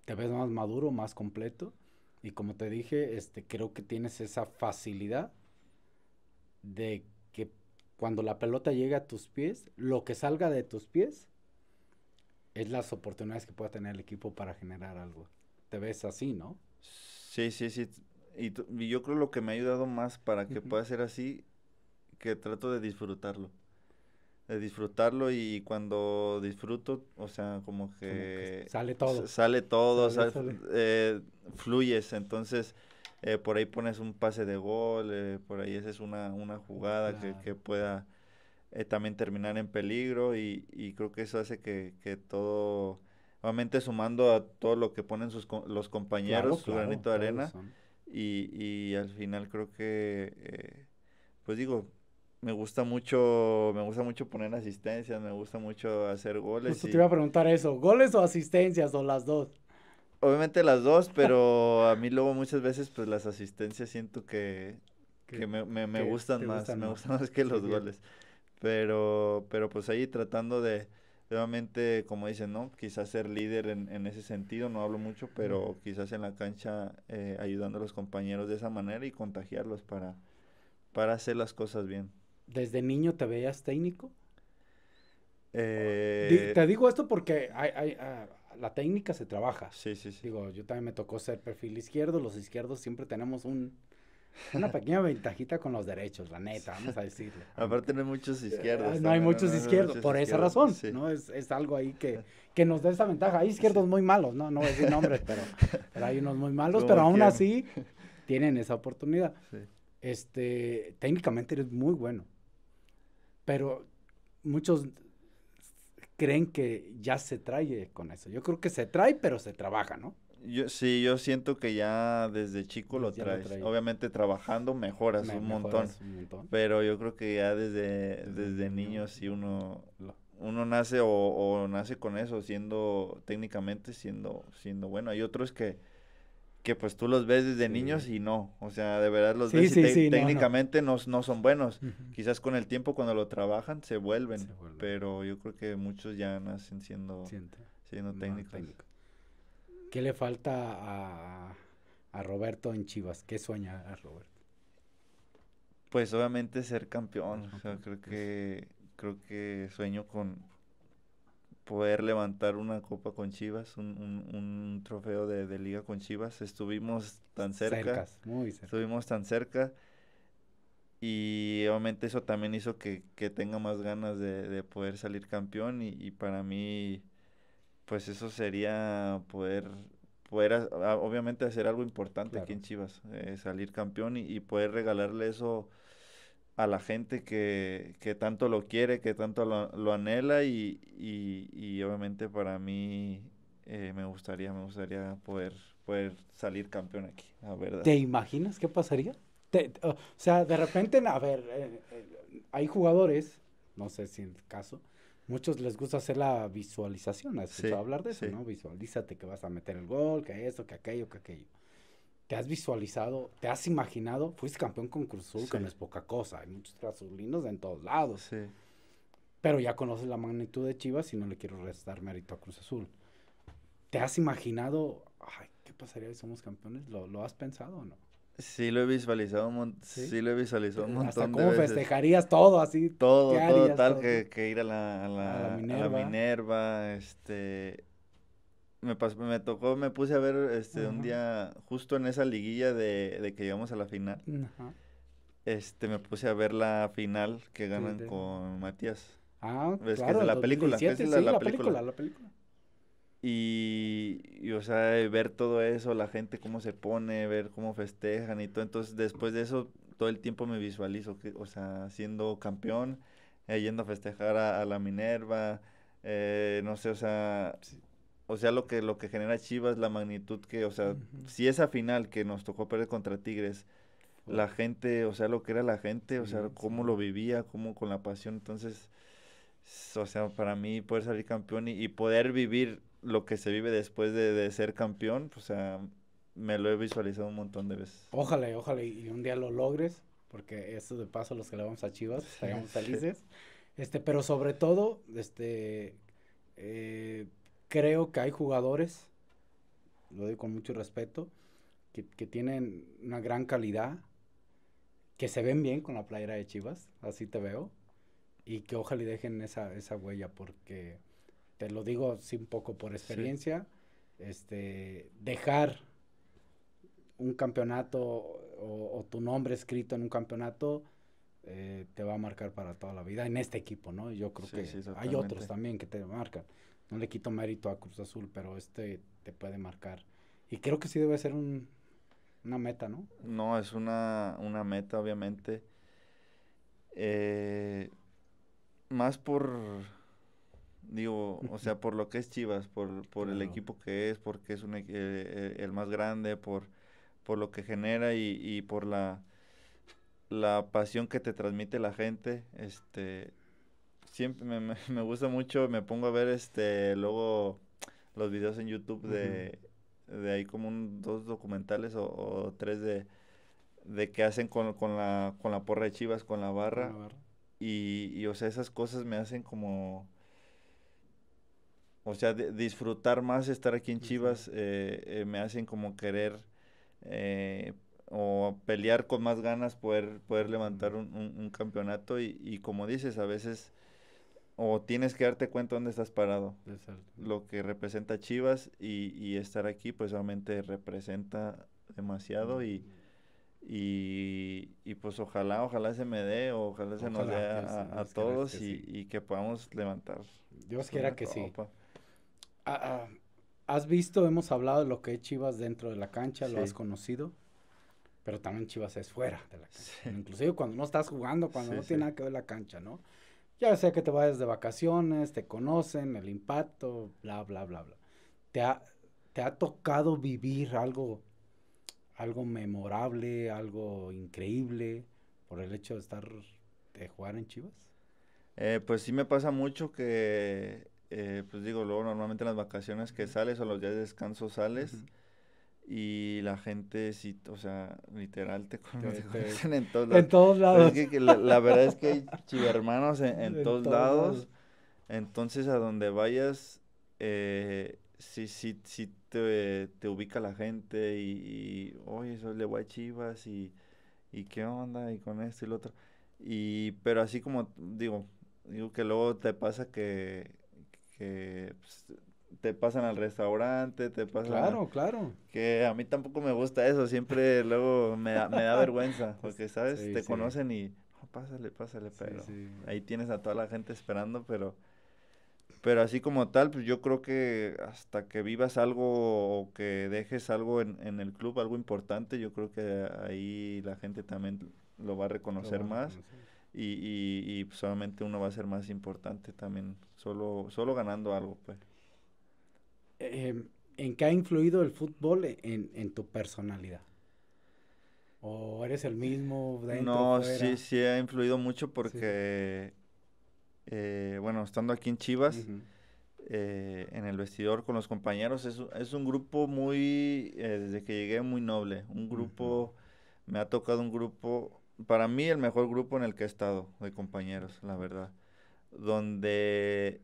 Speaker 2: te ves más maduro, más completo. Y como te dije, este, creo que tienes esa facilidad de que cuando la pelota llega a tus pies, lo que salga de tus pies es las oportunidades que pueda tener el equipo para generar algo.
Speaker 1: Te ves así, ¿no? Sí, sí, sí. Y, yo creo lo que me ha ayudado más para que pueda ser así, que trato de disfrutarlo. Eh, disfrutarlo y cuando disfruto, o sea, como que... sale todo. Sale todo, eh, fluyes, entonces eh, por ahí pones un pase de gol, por ahí esa es una, una jugada que, pueda también terminar en peligro y, creo que eso hace que, todo, obviamente sumando a todo lo que ponen sus, los compañeros, su granito de arena y, y, al final creo que, pues digo, me gusta mucho, me gusta mucho poner asistencias, me gusta mucho hacer goles. te iba
Speaker 2: a preguntar eso, ¿goles o asistencias o las dos?
Speaker 1: Obviamente las dos, pero a mí luego muchas veces pues las asistencias siento que, me, gustan más, me gustan más que los goles. Pero, pero pues ahí tratando de, realmente, como dicen, ¿no? Quizás ser líder en, ese sentido, no hablo mucho, pero quizás en la cancha eh, ayudando a los compañeros de esa manera y contagiarlos para, para hacer las cosas bien. ¿Desde niño te veías técnico? Eh, te digo esto
Speaker 2: porque ah, la técnica se trabaja. Sí, sí, sí. Digo, yo también me tocó ser perfil izquierdo. Los izquierdos siempre tenemos una pequeña ventajita con los derechos, la neta, vamos a
Speaker 1: decirlo. Aparte no hay muchos eh, izquierdos. No, hay muchos izquierdos, por esa razón,
Speaker 2: ¿no? Es, algo ahí que, nos da esa ventaja. Hay izquierdos muy malos, no, no voy a decir nombres, pero, hay unos muy malos, pero aún así tienen esa oportunidad. Este, técnicamente eres muy bueno pero muchos creen que ya se trae con eso. Yo creo que se trae, pero se trabaja, ¿no?
Speaker 1: Yo, sí, yo siento que ya desde chico lo pues traes. Obviamente trabajando mejoras, un, montón, Pero yo creo que ya desde, desde niño sí uno, uno nace o, nace con eso, siendo técnicamente siendo, siendo bueno. Hay otros que que pues tú los ves desde niños y no, o sea, de verdad los ves y técnicamente no, son buenos. Quizás con el tiempo cuando lo trabajan se vuelven, pero yo creo que muchos ya nacen siendo, siendo técnicos. ¿Qué le falta
Speaker 2: a, Roberto en Chivas? ¿Qué sueña a Roberto?
Speaker 1: Pues obviamente ser campeón, o sea, creo que creo que sueño con poder levantar una copa con Chivas, un, trofeo de, liga con Chivas. Estuvimos tan cerca. muy cerca. Estuvimos tan cerca. Y obviamente eso también hizo que, tenga más ganas de, poder salir campeón. Y, para mí, pues eso sería poder, poder obviamente hacer algo importante aquí en Chivas. Eh, salir campeón y, y poder regalarle eso a la gente que, tanto lo quiere, que tanto lo, anhela y, y, y, obviamente para mí eh, me gustaría, me gustaría poder, poder salir campeón aquí, la verdad. ¿Te imaginas
Speaker 2: qué pasaría? o sea, de repente, a ver, eh, eh, hay jugadores, no sé si en el caso, muchos les gusta hacer la visualización, has escuchado a hablar de eso, ¿no? Visualízate que vas a meter el gol, que esto, que aquello, que aquello ¿Te has visualizado? ¿Te has imaginado? Fuiste campeón con Cruz Azul, que no es poca cosa. Hay muchos lindos en todos lados. Sí. Pero ya conoces la magnitud de Chivas y no le quiero restar mérito a Cruz Azul. ¿Te has imaginado? Ay, ¿qué pasaría si somos campeones? ¿Lo, has pensado o no?
Speaker 1: Sí lo he visualizado un, ¿Sí? lo he visualizado montón Hasta cómo festejarías todo así. Todo, todo tal Que, ir a la, Minerva. A la Minerva, este, me, pasó, me tocó, me puse a ver este, un día justo en esa liguilla de, de que llegamos a la final. Este, me puse a ver la final que ganan con Matías. Ah, claro, la película. la, película, la película. Y, y, o sea, ver todo eso, la gente cómo se pone, ver cómo festejan y todo. Entonces, después de eso, todo el tiempo me visualizo, que, o sea, siendo campeón, eh, yendo a festejar a, la Minerva, eh, no sé, o sea, o sea, lo que, lo que genera Chivas, la magnitud que, o sea, si esa final que nos tocó perder contra Tigres, la gente, o sea, lo que era la gente, o sea, cómo lo vivía, cómo con la pasión, entonces, o sea, para mí poder salir campeón y, poder vivir lo que se vive después de, ser campeón, o sea, me lo he visualizado un montón de veces.
Speaker 2: Ojalá, ojalá, y un día lo logres, porque eso de paso los que le vamos a Chivas, sí. felices. Este, pero sobre todo, este, eh, creo que hay jugadores, lo digo con mucho respeto, que, tienen una gran calidad, que se ven bien con la playera de Chivas, así te veo, y que ojalá y dejen esa, huella, porque te lo digo sin un poco por experiencia, este, dejar un campeonato o, tu nombre escrito en un campeonato eh, te va a marcar para toda la vida en este equipo, ¿no? Yo creo que hay otros también que te marcan no le quito mérito a Cruz Azul, pero este te puede marcar. Y creo que sí debe ser un,
Speaker 1: una meta, ¿no? No, es una, meta, obviamente. Eh, más por, digo, o sea, por lo que es Chivas, por, por el equipo que es, porque es eh, eh, el más grande, por, por lo que genera y, y por la, la pasión que te transmite la gente. Este, siempre me, me, gusta mucho, me pongo a ver este luego los videos en YouTube de, de ahí como dos documentales o, tres de, de qué hacen con, la, con la porra de Chivas, con la barra. Y, y, o sea, esas cosas me hacen como... O sea, disfrutar más estar aquí en Chivas eh, eh, me hacen como querer eh, o pelear con más ganas, poder, poder levantar un, un, un campeonato. Y, y, como dices, a veces o tienes que darte cuenta dónde estás parado. Lo que representa Chivas y, y, estar aquí, pues obviamente representa demasiado y, y, pues ojalá, ojalá se me dé, ojalá, se nos dé a, todos y, que podamos levantar. Dios pues, quiera que sí.
Speaker 2: Ah, ah, has visto, hemos hablado de lo que es Chivas dentro de la cancha, lo has conocido pero también Chivas es fuera de la cancha. Inclusive cuando no estás jugando, cuando no tiene nada que ver la cancha, ¿no? Ya sea que te vayas de vacaciones, te conocen, el impacto, bla, bla, bla, bla. ¿Te ha, te ha tocado vivir algo, algo memorable, algo increíble por el hecho de estar, de jugar en Chivas?
Speaker 1: Eh, pues sí me pasa mucho que, eh, pues digo, luego normalmente en las vacaciones que sales o los días de descanso sales. Y la gente, sí, o sea, literal te conocen, en todos lados. En todos lados. que, la, verdad es que hay chivermanos en, en, todos, lados. Entonces, a donde vayas, eh, sí, sí, sí te, te, ubica la gente y, oye, soy le voy Chivas y, y qué onda y con esto y lo otro. Y, pero así como digo, digo que luego te pasa que, que pues, te pasan al restaurante, te pasan... Claro, claro. Que a mí tampoco me gusta eso, siempre luego me da, me da vergüenza, porque, ¿sabes? te conocen y, oh, pásale, pásale, pero ahí tienes a toda la gente esperando, pero... Pero así como tal, pues yo creo que hasta que vivas algo o que dejes algo en, el club, algo importante, yo creo que ahí la gente también lo va a reconocer más. Y, y, y solamente uno va a ser más importante también, solo, solo ganando algo, pues. Em, ¿en qué ha influido el fútbol en, tu personalidad?
Speaker 2: ¿O eres el mismo? Dentro, no, fuera? sí, sí,
Speaker 1: ha influido mucho porque, eh, bueno, estando aquí en Chivas, eh, en el vestidor con los compañeros, es, un grupo muy, eh, desde que llegué, muy noble. Un grupo, me ha tocado un grupo, para mí el mejor grupo en el que he estado de compañeros, la verdad. Donde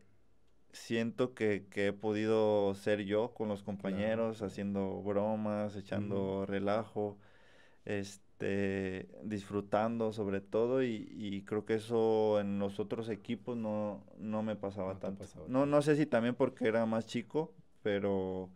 Speaker 1: siento que, que, he podido ser yo con los compañeros, haciendo bromas, mm. echando relajo, este, disfrutando sobre todo y, creo que eso en los otros equipos no, me pasaba tanto. no, no sé si también porque era más chico, pero,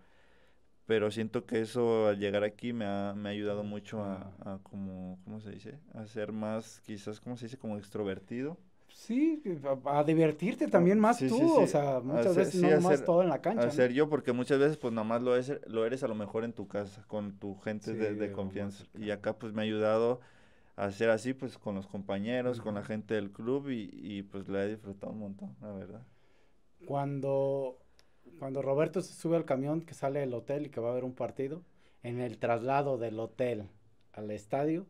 Speaker 1: pero siento que eso al llegar aquí me ha, ayudado mucho a, a, como, ¿cómo se dice? A ser más, quizás, ¿cómo se dice? Como extrovertido.
Speaker 2: Sí, a, divertirte también más tú, o sea, muchas veces no más todo en la cancha. Hacer ser
Speaker 1: yo, porque muchas veces pues nomás lo, es, lo eres a lo mejor en tu casa, con tu gente de, confianza. Y acá pues me ha ayudado a hacer así pues con los compañeros, con la gente del club y, y pues la he disfrutado un montón, la verdad. Cuando,
Speaker 2: cuando Roberto se sube al camión que sale del hotel y que va a haber un partido, en el traslado del hotel al estadio,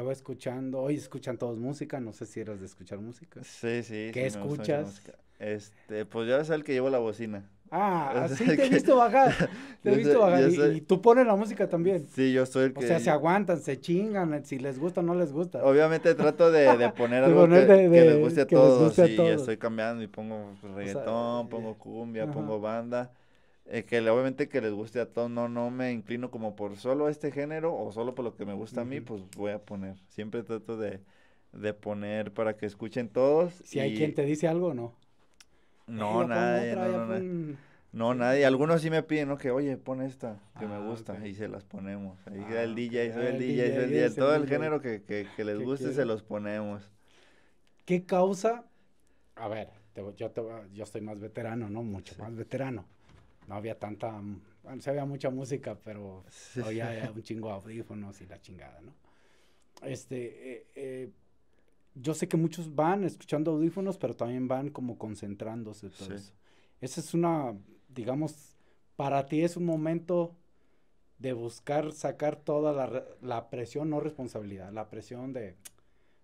Speaker 2: va escuchando, hoy escuchan todos música, no sé si eres
Speaker 1: de escuchar música. Sí, sí. ¿Qué escuchas? este, pues yo es el que llevo la bocina. Ah, así te he visto bajar. Te he visto bajar. Y, tú pones la música también. Sí, yo soy el que. O sea, se
Speaker 2: aguantan, se chingan, si les gusta o no les gusta. Obviamente
Speaker 1: trato de, poner algo que, les guste a todos. y estoy cambiando y pongo reggaetón, eh, pongo cumbia, pongo banda. Eh, que obviamente que les guste a todos, no, no me inclino como por solo este género o solo por lo que me gusta a mí, pues voy a poner. Siempre trato de, poner para que escuchen todos. Si hay quien te dice algo o no. No, nadie, no, nadie. Algunos sí me piden, ¿no? Que, oye, pon esta, que me ah, gusta, y se las ponemos. Ahí queda el ah, DJ, ah, el, DJ, el DJ. todo el género que, les guste se los ponemos.
Speaker 2: ¿Qué causa? A ver, yo, estoy más veterano, ¿no? Mucho más veterano no había tanta, bueno, se había mucha música, pero había un chingo de audífonos y la chingada, ¿no? Este, eh, eh, yo sé que muchos van escuchando audífonos, pero también van como concentrándose todo eso. Esa es una, digamos, para ti es un momento de buscar sacar toda la, la presión, no responsabilidad, la presión de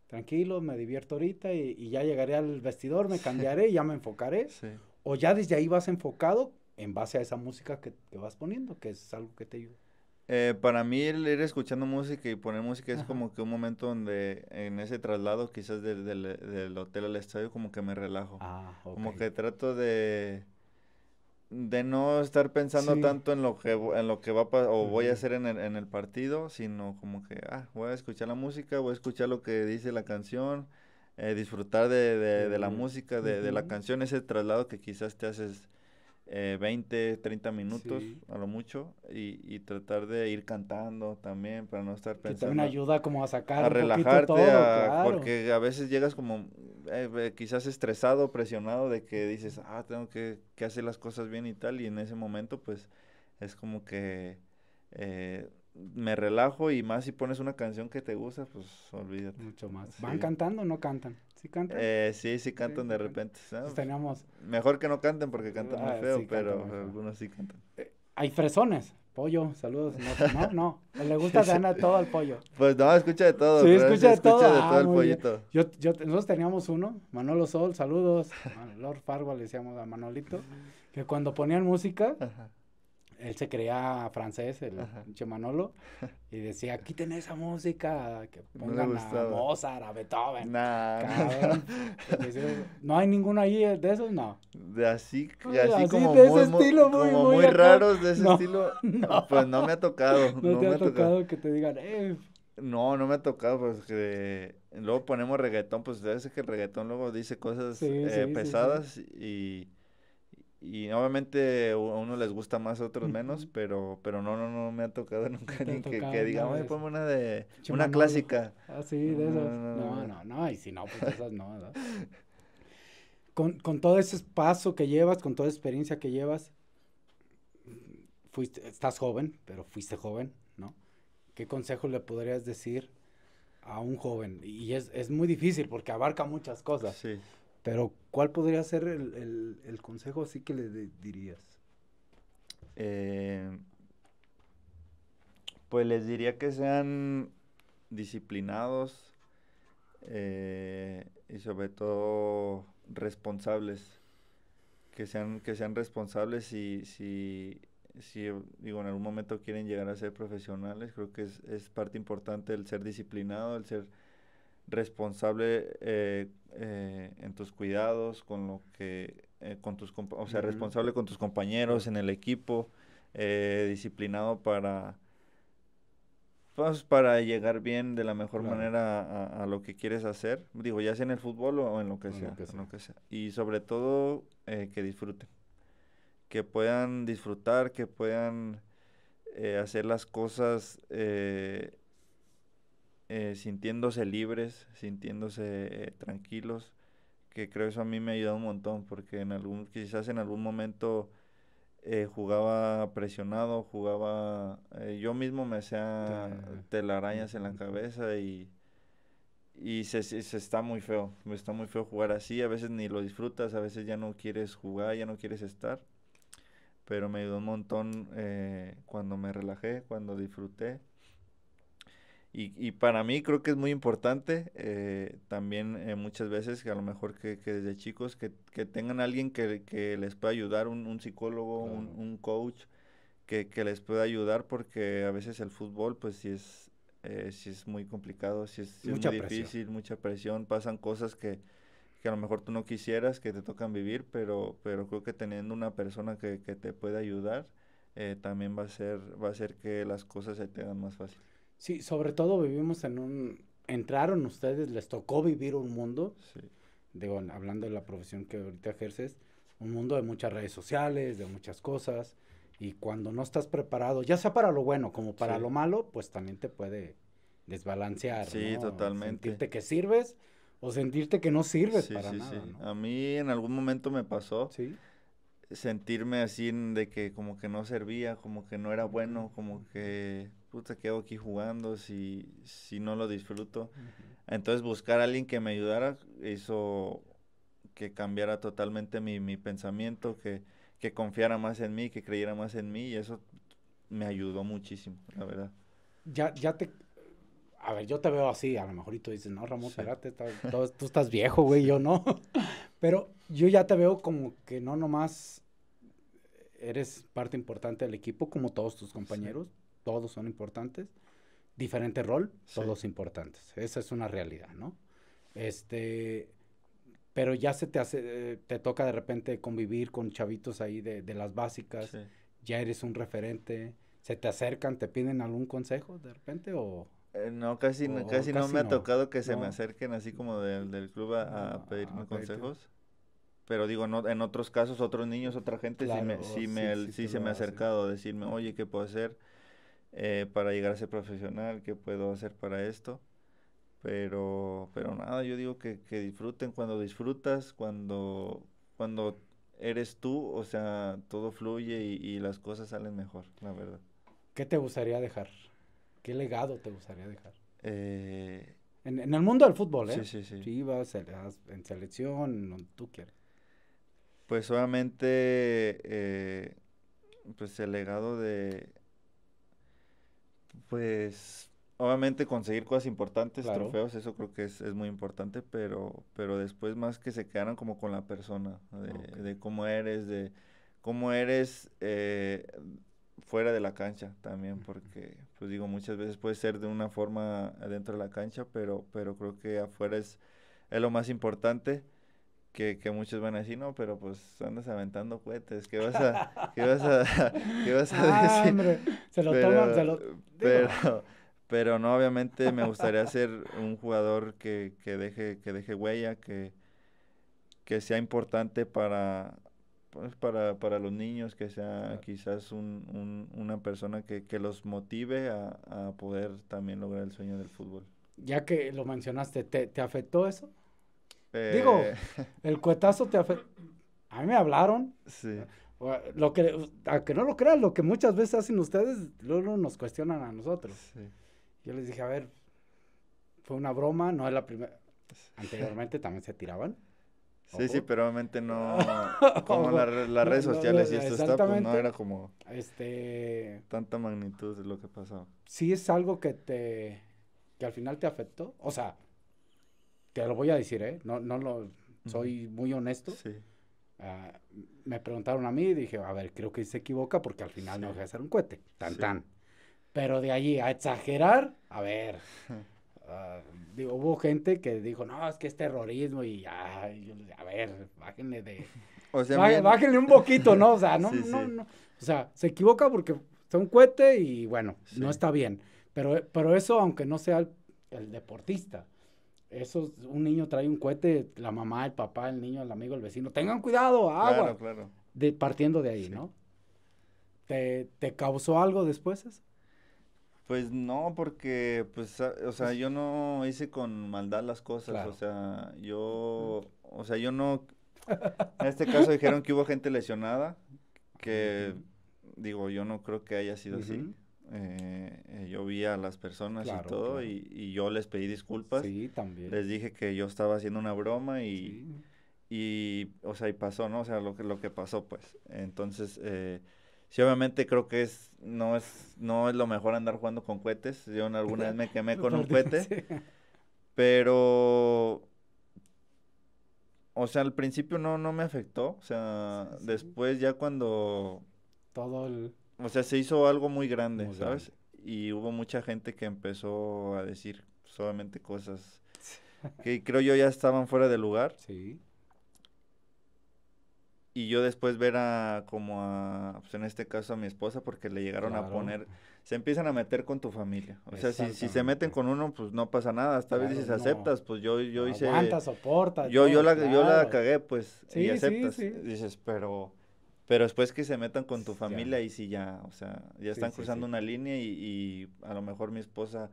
Speaker 2: tranquilo, me divierto ahorita y, ya llegaré al vestidor, me cambiaré ya me enfocaré. Sí. O ya desde ahí vas enfocado en base a esa música que, que vas poniendo, que es algo que te ayuda.
Speaker 1: Eh, para mí el ir escuchando música y poner música es como que un momento donde en ese traslado quizás del, hotel al estadio como que me relajo. Ah, como que trato de, de no estar pensando tanto en lo que, en lo que va o voy a hacer en el, en el, partido, sino como que ah, voy a escuchar la música, voy a escuchar lo que dice la canción, eh, disfrutar de, de, la música, de, de, la canción, ese traslado que quizás te haces eh, 20, 30 minutos a lo mucho y, y, tratar de ir cantando también para no estar pensando. Que también ayuda como a sacar. A relajarte, porque a veces llegas como eh, quizás estresado, presionado de que dices, ah, tengo que, hacer las cosas bien y tal, y en ese momento pues es como que... Eh, me relajo y más si pones una canción que te gusta, pues olvídate. Mucho más. ¿Van
Speaker 2: cantando o no cantan? ¿Sí cantan? Eh, sí, sí cantan de repente. ¿sabes? Teníamos...
Speaker 1: Mejor que no canten porque cantan muy ah, feo, pero algunos sí cantan. Eh,
Speaker 2: hay fresones. Pollo, saludos. No, no, no. le gusta ganar todo al pollo.
Speaker 1: Pues no, escucha de todo. Sí, escucha, de, escucha todo. de todo. Ah, pollito. Yo, nosotros
Speaker 2: teníamos uno, Manolo Sol, saludos. Lord Fargo, le decíamos a Manolito, que cuando ponían música, Ajá él se creía francés, el Chemanolo, y decía, aquí quiten esa música, que pongan no a Mozart, a Beethoven. Nah, no hay ninguno ahí de esos, no. De así, y así, como, de muy, estilo, muy, raros de ese estilo, pues no me ha tocado. No, te me ha tocado, que
Speaker 1: te digan, eh. No, no me ha tocado, pues que luego ponemos reggaetón, pues debe ser que el reggaetón luego dice cosas eh, pesadas y y obviamente a uno les gusta más, a otros menos, pero, pero no, no, no me ha tocado nunca ni que, que digamos, ponme una de, una clásica. Ah, sí, de esas. No, no, no, no, y si no, pues esas no,
Speaker 2: Con, con todo ese paso que llevas, con toda experiencia que llevas, fuiste, estás joven, pero fuiste joven, ¿no? ¿Qué consejo le podrías decir a un joven? Y es, es muy difícil porque abarca muchas cosas. Sí. Pero, ¿cuál podría ser el, consejo así que le dirías?
Speaker 1: Eh, pues les diría que sean disciplinados eh, y sobre todo responsables. Que sean, que sean responsables y si, digo, en algún momento quieren llegar a ser profesionales, creo que es, es parte importante el ser disciplinado, el ser responsable eh, eh, en tus cuidados, con lo que, eh, con tus, o sea, responsable con tus compañeros en el equipo, disciplinado para, pues, para llegar bien de la mejor manera a, lo que quieres hacer, digo, ya sea en el fútbol o en lo que, sea, en lo que sea, y sobre todo que disfruten, que puedan disfrutar, que puedan hacer las cosas eh, sintiéndose libres, sintiéndose eh, tranquilos, que creo eso a mí me ha ayudado un montón, porque en algún, quizás en algún momento eh, jugaba presionado, jugaba, yo mismo me hacía telarañas en la cabeza y, se, está muy feo, me está muy feo jugar así, a veces ni lo disfrutas, a veces ya no quieres jugar, ya no quieres estar, pero me ayudó un montón cuando me relajé, cuando disfruté y, y, para mí creo que es muy importante eh, también eh, muchas veces, que a lo mejor que, desde chicos, que, que, tengan alguien que, que les pueda ayudar, un, psicólogo, un, coach, que, que les pueda ayudar, porque a veces el fútbol, pues sí es, eh, es muy complicado, si es, muy difícil, mucha presión, pasan cosas que, que a lo mejor tú no quisieras, que te tocan vivir, pero, pero creo que teniendo una persona que, que te pueda ayudar, también va a, ser, va a ser que las cosas se te hagan más fácil. Sí, sobre todo vivimos en un, entraron ustedes, les tocó vivir un mundo,
Speaker 2: sí. digo, hablando de la profesión que ahorita ejerces, un mundo de muchas redes sociales, de muchas cosas, y cuando no estás preparado, ya sea para lo bueno como para lo malo, pues también
Speaker 1: te puede desbalancear. Sí, totalmente. Sentirte que sirves o sentirte que no sirves para nada. ¿no? A mí en algún momento me pasó. Sí sentirme así de que como que no servía, como que no era bueno, como que te quedo aquí jugando si, si no lo disfruto? Entonces buscar a alguien que me ayudara hizo que cambiara totalmente mi, mi pensamiento, que, que confiara más en mí, que creyera más en mí y eso me ayudó muchísimo, la verdad.
Speaker 2: Ya, ya te... A ver, yo te veo así, a lo mejor y tú dices, no, Ramón, espérate,
Speaker 1: tú, estás viejo,
Speaker 2: güey, yo no. Pero yo ya te veo como que no nomás eres parte importante del equipo, como todos tus compañeros, todos son importantes. Diferente rol, todos importantes. Esa es una realidad, ¿no? Este, pero ya se te hace, eh, te toca de repente convivir con chavitos ahí de, las básicas, ya eres un referente, se te acercan, te piden algún consejo de repente o...
Speaker 1: Eh, no, casi, casi, no me ha tocado que se me acerquen así como del, club a, pedirme consejos. Pero digo, no, en otros casos, otros niños, otra gente me, sí se me ha acercado a decirme, oye, ¿qué puedo hacer? Eh, para llegar a ser profesional, qué puedo hacer para esto. Pero, pero nada, yo digo que, disfruten cuando disfrutas, cuando, cuando eres tú, o sea, todo fluye y, las cosas salen mejor, la verdad. ¿Qué te gustaría dejar? ¿Qué
Speaker 2: legado te gustaría dejar?
Speaker 1: Eh, en, el mundo del fútbol, ¿eh? Sí, sí, sí.
Speaker 2: en selección, donde tú quieras.
Speaker 1: Pues obviamente, eh, pues el legado de, pues obviamente conseguir cosas importantes, trofeos, eso creo que es, es, muy importante, pero, pero después más que se quedaran como con la persona, de, cómo eres, de cómo eres eh, fuera de la cancha también, porque pues digo, muchas veces puede ser de una forma dentro de la cancha, pero, pero creo que afuera es, es lo más importante que, muchos van a decir, no, pero pues andas aventando cohetes, ¿qué vas a, ¿qué vas ah, Hombre, se lo toman, se lo... Pero, pero, no, obviamente me gustaría ser un jugador que, deje, que deje huella, que, que sea importante para, pues, para, los niños, que sea quizás un, una persona que, los motive a, poder también lograr el sueño del fútbol. Ya que lo mencionaste, te afectó eso? Digo, eh,
Speaker 2: el cuetazo te afecta. A mí me hablaron. Sí. Lo que, que no lo crean, lo que muchas veces hacen ustedes, luego nos cuestionan a nosotros.
Speaker 1: Sí. Yo
Speaker 2: les dije, a ver, fue una broma, no es la primera.
Speaker 1: Anteriormente también se tiraban. Sí, sí, pero obviamente no. Como las redes sociales y esto está, pues no era como. Este. Tanta magnitud de lo que pasó.
Speaker 2: Sí, es algo que te. que al final te afectó. O sea, te lo voy a decir, ¿eh? No, no lo, soy muy honesto. Sí. Ah, me preguntaron a mí y dije, a ver, creo que se equivoca porque al final no voy a hacer un cohete. Tan, tan. Pero de allí a exagerar, a ver. Ah, digo, hubo gente que dijo, no, es que es terrorismo y ya, a ver, bájenle de... O sea, bájenle, un poquito, ¿no? O sea, no, no, no. O sea, se equivoca porque es un cohete y bueno, no está bien. Pero, pero eso, aunque no sea el deportista, eso, un niño trae un cohete, la mamá, el papá, el niño, el amigo, el vecino, tengan cuidado, agua. De, partiendo de ahí, ¿no? ¿Te, ¿Te, causó algo después eso?
Speaker 1: Pues no, porque, pues, ah, o sea, yo no hice con maldad las cosas, o sea, yo, o sea, yo no, en este caso dijeron que hubo gente lesionada, que, digo, yo no creo que haya sido así, eh, eh, yo vi a las personas y todo y, yo les pedí disculpas. Les dije que yo estaba haciendo una broma y, o sea, y pasó, ¿no? O sea, lo que, lo que pasó, pues. Entonces, eh, sí, obviamente creo que es, no es, no es lo mejor andar jugando con cohetes. Yo alguna vez me quemé con un cohete, pero... O sea, al principio no, no me afectó, o sea, después ya cuando...
Speaker 2: Todo el
Speaker 1: o sea, se hizo algo muy grande, ¿sabes? Y hubo mucha gente que empezó a decir solamente cosas que creo yo ya estaban fuera de lugar. Sí. Y yo después ver a, como a, pues en este caso a mi esposa, porque le llegaron a poner, se empiezan a meter con tu familia. O sea, si, si se meten con uno, pues no pasa nada. Hasta vez dices, aceptas, pues yo, yo hice. Aguanta, soporta. Yo, yo, la, yo la cagué, pues. y aceptas. Dices, pero pero después que se metan con tu familia, y sí ya, o sea, ya están cruzando una línea y, a lo mejor mi esposa,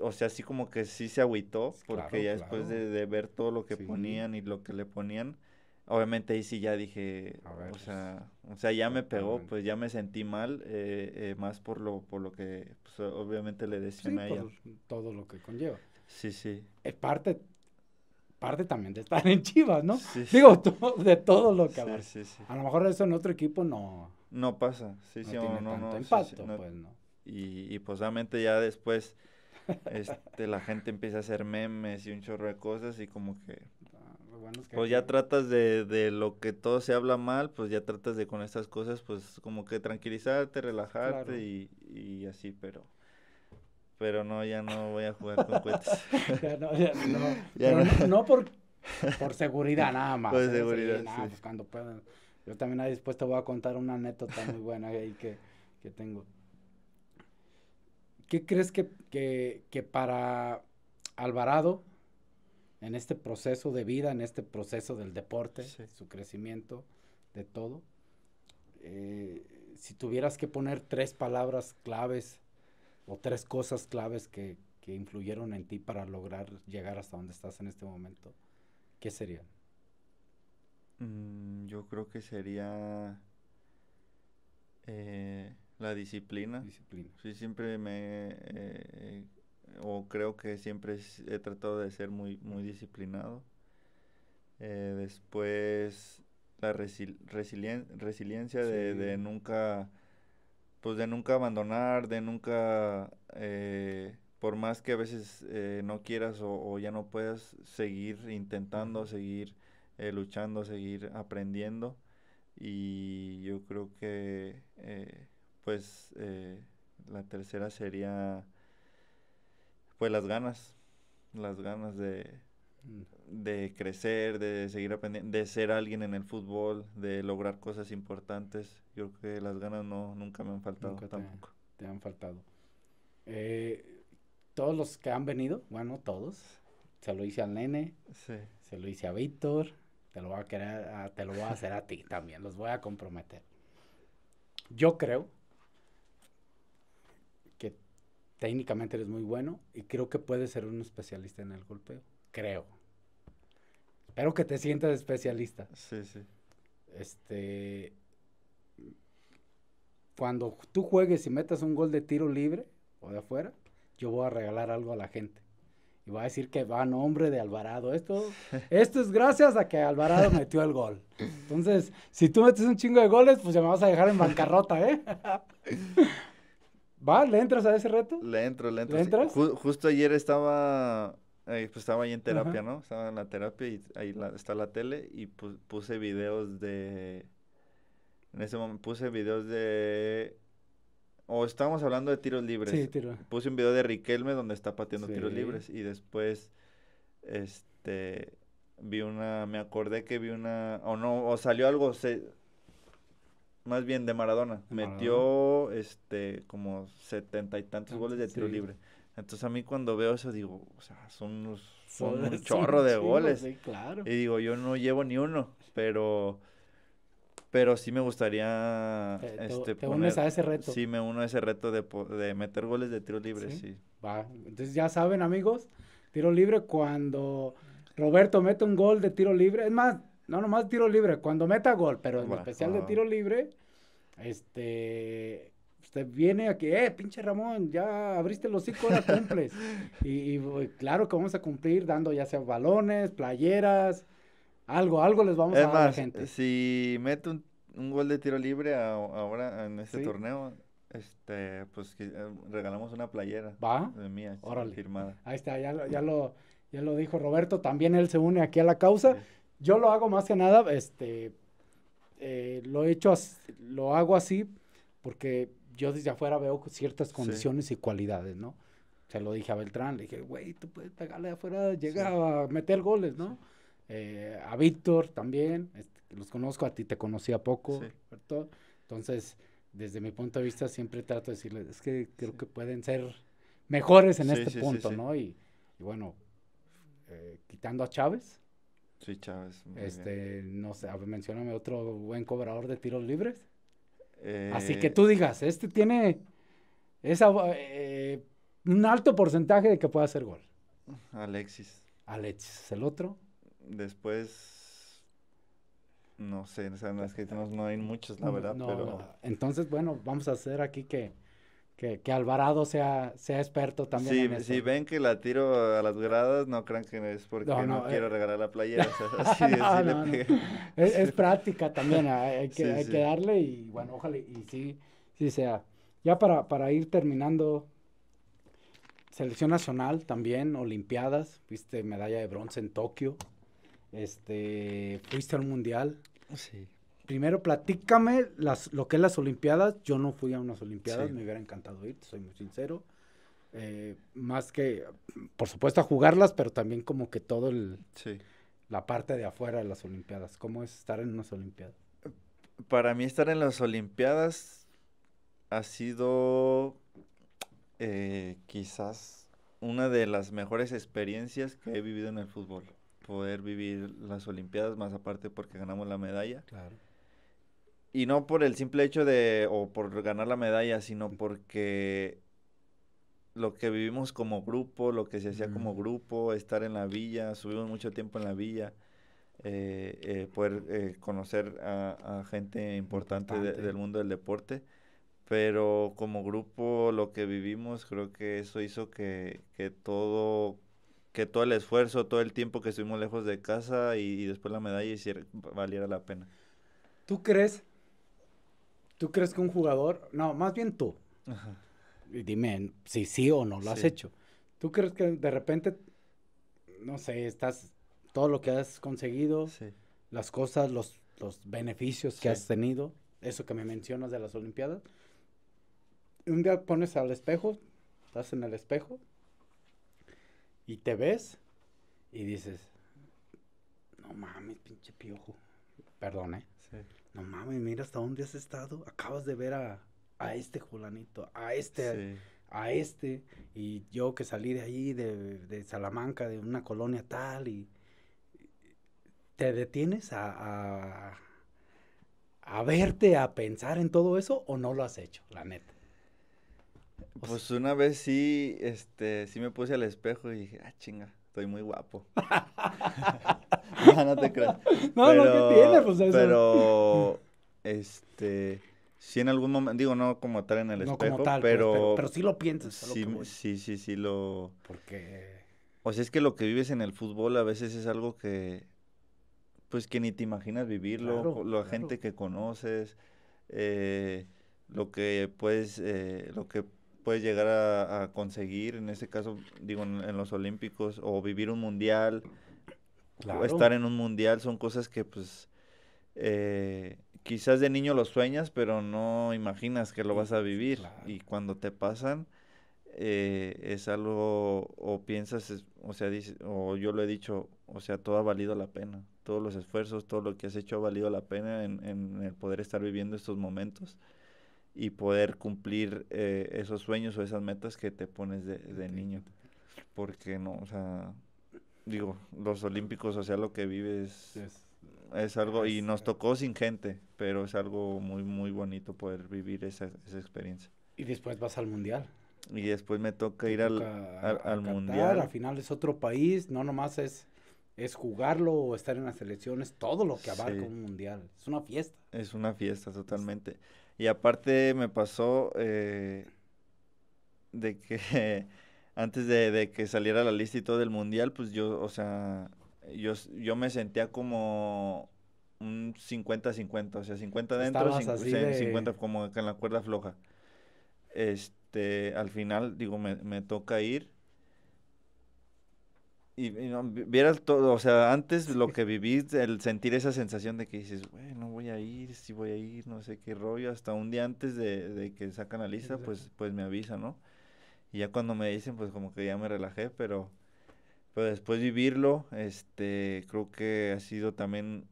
Speaker 1: o sea, así como que sí se agüitó, porque ya después de, ver todo lo que ponían y lo que le ponían, obviamente ahí sí ya dije, pues, o, sea, ya me pegó, pues ya me sentí mal, eh, eh, más por lo, por lo que pues, obviamente le decían a ella.
Speaker 2: todo lo que conlleva.
Speaker 1: Sí, sí. Es parte parte también de estar en Chivas,
Speaker 2: ¿no? Sí, Digo, de todo lo que sí. A lo mejor eso en otro
Speaker 1: equipo no. No pasa, sí, no sí, tiene no, tanto impacto, pues no. Y, y pues obviamente ya después este, la gente empieza a hacer memes y un chorro de cosas y como que... Ah, bueno, es que pues ya tratas de, de lo que todo se habla mal, pues ya tratas de con estas cosas, pues como que tranquilizarte, relajarte y, y así, pero pero no, ya no voy a jugar con cohetes. no, ya no. no. por, por, seguridad nada más. Por ¿eh? seguridad. Pues,
Speaker 2: cuando Yo también ahí después te voy a contar una anécdota muy buena ahí que, tengo. ¿Qué crees que, para Alvarado, en este proceso de vida, en este proceso del deporte, su crecimiento, de todo, eh, si tuvieras que poner tres palabras claves o tres cosas claves que, influyeron en ti para lograr llegar hasta donde estás en este momento,
Speaker 1: ¿qué serían? Mm, yo creo que sería eh, la disciplina. Disciplina. Sí, siempre me... Eh, o creo que siempre he tratado de ser muy, muy disciplinado. Eh, después, la resiliencia de, nunca pues de nunca abandonar, de nunca, eh, por más que a veces eh, no quieras o, ya no puedas, seguir intentando, seguir eh, luchando, seguir aprendiendo. Y yo creo que, pues, la tercera sería, pues, las ganas, las ganas de, de crecer, de seguir aprendiendo, de ser alguien en el fútbol, de lograr cosas importantes. Yo creo que las ganas no, nunca me han faltado nunca tampoco. Te, han faltado.
Speaker 2: Eh, todos los que han venido, bueno, todos, se lo hice al nene,
Speaker 1: se
Speaker 2: lo hice a Víctor, te lo voy a, querer, te lo voy a hacer a ti también, los voy a comprometer. Yo creo que técnicamente eres muy bueno y creo que puedes ser un especialista en el golpeo. Creo Espero que te sientas especialista. Sí, sí. Este. Cuando tú juegues y metas un gol de tiro libre o de afuera, yo voy a regalar algo a la gente. Y voy a decir que va a nombre de Alvarado. Esto, esto es gracias a que Alvarado metió el gol. Entonces, si tú metes un chingo de goles, pues ya me vas a dejar en bancarrota, ¿eh?
Speaker 1: ¿Va? ¿Le entras a ese reto? Le entro, le entro. ¿Le entras? justo ayer estaba pues estaba ahí en terapia, ¿no? Estaba en la terapia y ahí la, está la tele y pues, puse videos de... En ese momento puse videos de... O estábamos hablando de tiros libres. Sí, tiro. Puse un video de Riquelme donde está pateando tiros libres y después, este, vi una, me acordé que vi una, o no, o salió algo, se, más bien de Maradona. Metió, este, como setenta y tantos goles de tiro libre. Entonces a mí cuando veo eso digo, o sea, son, un chorro de goles. Y digo, yo no llevo ni uno, pero pero sí me gustaría te, este, unes a ese reto. Sí, me uno a ese reto de, meter goles de tiro libre, ¿Sí? Va,
Speaker 2: entonces ya saben, amigos, tiro libre cuando Roberto mete un gol de tiro libre, es más, no nomás tiro libre, cuando meta gol, pero en especial de tiro libre, este Usted viene aquí, eh, pinche Ramón, ya abriste los cinco horas, cumples. y, y, claro que vamos a cumplir dando ya sea balones, playeras, algo, algo les vamos a dar a la gente.
Speaker 1: Si meto un, gol de tiro libre ahora en este torneo, este, pues que, eh, regalamos una playera. ¿Va? De mía, este, Órale. firmada.
Speaker 2: Ahí está, ya lo, lo, dijo Roberto, también él se une aquí a la causa. Yo lo hago más que nada, este, eh, lo he hecho, lo hago así porque yo desde afuera veo ciertas condiciones y cualidades, ¿no? Se lo dije a Beltrán, le dije, güey, tú puedes pegarle afuera, llega a meter goles, ¿no? Eh, a Víctor también, este, los conozco, a ti te conocía poco, ¿cierto? Entonces, desde mi punto de vista, siempre trato de decirles, es que creo que pueden ser mejores en este punto, ¿no? Y, bueno, eh, quitando a Chávez. Sí, Chávez. Este, no sé, mencioname otro buen cobrador de tiros libres. Así eh, que tú digas, este tiene eh, un alto porcentaje de que pueda hacer gol.
Speaker 1: Alexis. Alexis, el otro. Después, no sé, no, hay muchos, la mm, verdad. pero...
Speaker 2: Entonces, bueno, vamos a hacer aquí que que, Alvarado sea, sea experto también. Si
Speaker 1: ven que la tiro a las gradas, no crean que es porque no, quiero eh. regalar la playera. es, práctica también, ah, hay, que, darle y
Speaker 2: bueno, ojalá y sí, sí sea. Ya para, ir terminando, selección nacional también, Olimpiadas, fuiste medalla de bronce en Tokio, este, fuiste al Mundial. Sí primero platícame lo que es las Olimpiadas. Yo no fui a unas Olimpiadas, me hubiera encantado ir, soy muy sincero. Eh, más que, por supuesto, a jugarlas, pero también como que todo el... La parte de afuera de las Olimpiadas. ¿Cómo es estar en unas Olimpiadas?
Speaker 1: Para mí estar en las Olimpiadas ha sido eh, quizás una de las mejores experiencias que he vivido en el fútbol. Poder vivir las Olimpiadas, más aparte porque ganamos la medalla. Claro. Y no por el simple hecho de, o por ganar la medalla, sino porque lo que vivimos como grupo, lo que se hacía como mm. grupo, estar en la villa, subimos mucho tiempo en la villa, eh, eh, poder eh, conocer a, gente importante, del mundo del deporte, pero como grupo lo que vivimos creo que eso hizo que, que todo que todo el esfuerzo, todo el tiempo que estuvimos lejos de casa y, después la medalla valiera la pena.
Speaker 2: ¿Tú crees ¿Tú crees que un jugador, no, más bien tú, Ajá.
Speaker 1: dime si sí
Speaker 2: o no lo has hecho, ¿tú crees que de repente, no sé, estás, todo lo que has conseguido, las cosas, los, los beneficios que has tenido, eso que me mencionas de las Olimpiadas, un día pones al espejo, estás en el espejo y te ves y dices, no mames, pinche piojo, perdón, ¿eh? Sí no mames, mira hasta dónde has estado, acabas de ver a, a este fulanito, a este, a este, y yo que salí de ahí, de, de Salamanca, de una colonia tal, y te detienes a, a, a, verte, a pensar en todo eso, o no lo has hecho,
Speaker 1: la neta. pues una vez sí, este, sí me puse al espejo y dije, ah, chinga, y muy guapo. no, te creas. No, no, ¿qué tiene? Pues eso. Pero, este, si en algún momento, digo, no como estar en el espejo, pero, pero, sí lo piensas. Sí, sí, sí, lo...
Speaker 2: Porque...
Speaker 1: O sea, es que lo que vives en el fútbol a veces es algo que, pues que ni te imaginas vivirlo, la gente que conoces, eh, lo que puedes, eh, lo que puedes llegar a, conseguir, en este caso, digo, en, los Olímpicos, o vivir un mundial, o estar en un mundial, son cosas que pues... Eh, quizás de niño lo sueñas, pero no imaginas que lo vas a vivir. Y cuando te pasan, eh, es algo, o piensas, o sea, o yo lo he dicho, o sea, todo ha valido la pena. Todos los esfuerzos, todo lo que has hecho ha valido la pena en, en el poder estar viviendo estos momentos y poder cumplir eh, esos sueños o esas metas que te pones de, niño. Porque no, o sea, digo, los olímpicos, o sea, lo que vives es, algo, y nos eh. tocó sin gente, pero es algo muy, muy bonito poder vivir esa, esa experiencia. Y después vas al mundial. Y después me toca ir al, mundial. Al
Speaker 2: final es otro país, no nomás es, es jugarlo o estar en las elecciones, todo lo que abarca un mundial.
Speaker 1: Es una fiesta. Es una fiesta, totalmente. Y aparte me pasó eh, de que antes de, que saliera la lista y todo del mundial, pues yo, o sea, yo, yo me sentía como un 50-50, o sea, 50 dentro, 50, como 50 como en la cuerda floja. Este, al final, digo, me toca ir y, no, vieras todo, o sea, antes lo que viví, el sentir esa sensación de que dices, bueno, voy a ir, sí voy a ir, no sé qué rollo, hasta un día antes de, que sacan la lista, pues, pues me avisan, ¿no? Y ya cuando me dicen, pues como que ya me relajé, pero, pero después vivirlo, este, creo que ha sido también,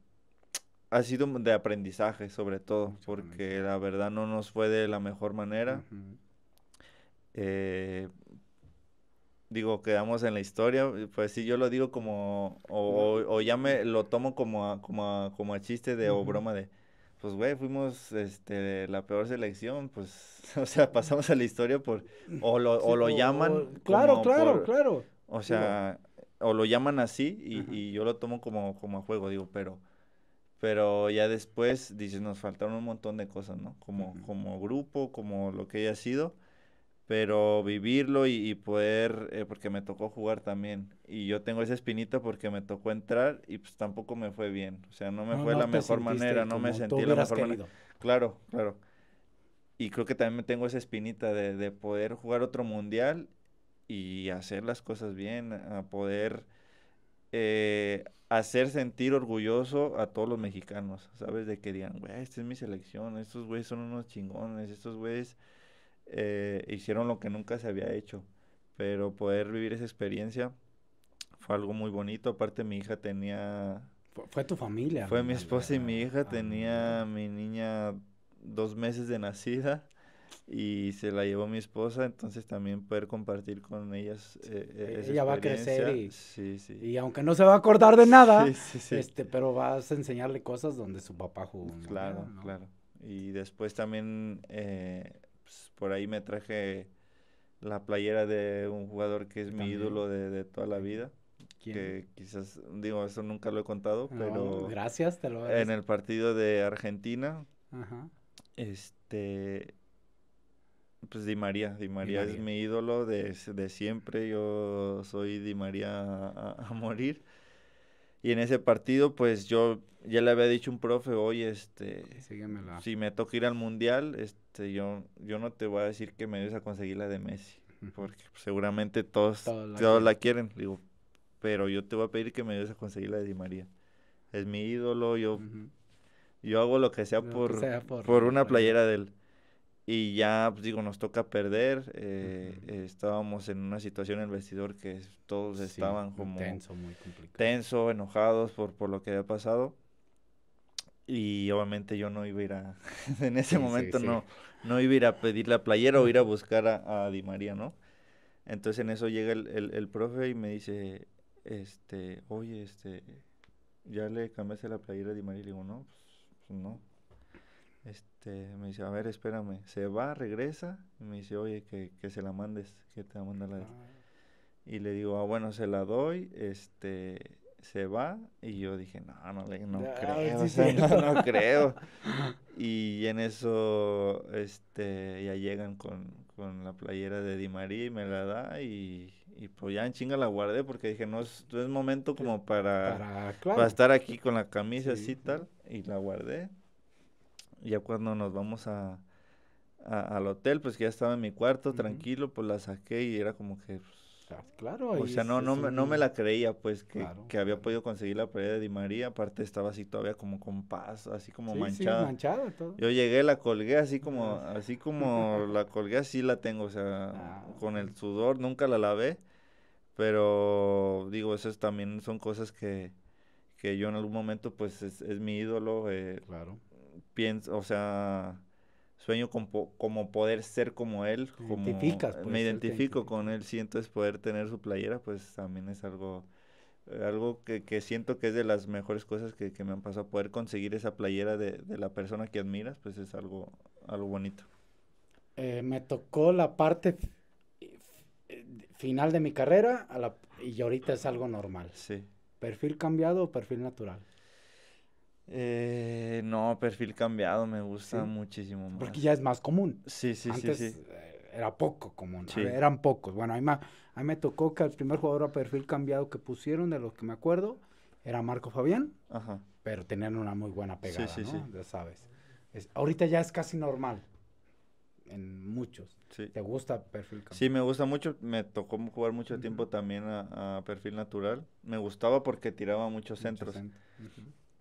Speaker 1: ha sido de aprendizaje sobre todo, porque la verdad no nos fue de la mejor manera digo, quedamos en la historia, pues sí, yo lo digo como, o, o, ya me lo tomo como a, como a, como a chiste de, o broma de, pues güey, fuimos este, la peor selección, pues, o sea, pasamos a la historia por, o lo, o lo llaman. claro, claro, claro. O sea, o lo llaman así y, y, yo lo tomo como, como a juego, digo, pero... Pero ya después, dices, nos faltaron un montón de cosas, ¿no? Como, como grupo, como lo que haya sido pero vivirlo y, poder, eh, porque me tocó jugar también. Y yo tengo esa espinita porque me tocó entrar y pues tampoco me fue bien. O sea, no me fue la mejor manera, no me sentí la mejor Claro, claro. Y creo que también me tengo esa espinita de, de poder jugar otro mundial y hacer las cosas bien, a poder eh, hacer sentir orgulloso a todos los mexicanos, ¿sabes? De que digan, güey, esta es mi selección, estos güeyes son unos chingones, estos güeyes... Eh, hicieron lo que nunca se había hecho. Pero poder vivir esa experiencia fue algo muy bonito. Aparte, mi hija tenía...
Speaker 2: Fue, tu familia. Fue mi
Speaker 1: esposa y mi hija. Ah, tenía ah. mi niña dos meses de nacida y se la llevó mi esposa, entonces también poder compartir con ellas. Eh, eh, e-, esa Ella va a crecer y, sí, sí. y aunque no se va a acordar de nada, este,
Speaker 2: pero vas a enseñarle cosas donde su papá jugó. Claro,
Speaker 1: claro. Y después también pues, por ahí me traje la playera de un jugador que es mi ídolo de, de, toda la vida. Que quizás, digo, eso nunca lo he contado, pero... Gracias, te lo En el partido de Argentina, Ajá. este... Pues Di María, Di María, es mi ídolo de, de, siempre, yo soy Di María a morir. Y en ese partido, pues yo ya le había dicho un profe, oye, este, si me toca ir al mundial, este, yo, yo no te voy a decir que me ayudes a conseguir la de Messi, porque seguramente todos, todos, la, quieren. digo, pero yo te voy a pedir que me ayudes a conseguir la de Di María. Es mi ídolo, yo, yo hago lo que sea, por, por, una playera del y ya, pues, digo, nos toca perder. Eh, Estábamos en una situación en el vestidor que todos estaban como... tenso, muy complicado. Tenso, enojados por, por lo que había pasado y obviamente yo no iba a ir a, en ese momento no, no iba a ir a pedir la playera o ir a buscar a, Di María, ¿no? Entonces en eso llega el, el, el, profe y me dice, este, oye, este, ya le cambiaste la playera a Di María, y le digo, no, pues, pues no. Este, me dice, a ver, espérame. Se va, regresa, y me dice, oye, que, que se la mandes, que te la... Y le digo, ah, bueno, se la doy, este, se va. Y yo dije, no, no, no creo, no, creo. y en eso, este, ya llegan con, con, la playera de Di María y me la da y, y pues ya en chinga la guardé porque dije, no es, es momento como para, para, estar aquí con la camisa así tal. Y la guardé. Ya cuando nos vamos a, al hotel, pues que ya estaba en mi cuarto, tranquilo, pues la saqué y era como que... Pues, ah, claro. O sea, no, no, me, no me la creía, pues, que, había podido conseguir la pared de Di María. Aparte estaba así todavía como con paz, así como sí, manchada. Sí, todo. Yo llegué, la colgué así como, así como la colgué, así la tengo, o sea, ah, con el sudor, nunca la lavé. Pero, digo, esas también son cosas que, que yo en algún momento pues es, es mi ídolo. Eh, claro pienso, o sea, sueño como poder ser como él. me pues, identifico con él, siento es poder tener su playera, pues también es algo algo que, que, siento que es de las mejores cosas que, que me han pasado. Poder conseguir esa playera de, de, la persona que admiras, pues es algo, algo bonito. Eh, me tocó la parte
Speaker 2: eh, final de mi carrera y ahorita es algo normal. Sí. ¿Perfil cambiado o perfil natural?
Speaker 1: Eh, no, perfil cambiado me gusta muchísimo más. Porque ya es más común. Sí, sí, sí, sí. Eh, era poco común, sí. eran
Speaker 2: pocos. Bueno, a mí, me, a me tocó que el primer jugador a perfil cambiado que pusieron, de los que me acuerdo, era Marco Fabián, Ajá. pero tenían una muy buena pegada, sí, sí, sí Ya sabes. ahorita ya es casi normal en muchos. Sí. ¿Te gusta perfil cambiado?
Speaker 1: Sí, me gusta mucho. Me tocó jugar mucho tiempo también a, perfil natural. Me gustaba porque tiraba muchos centros.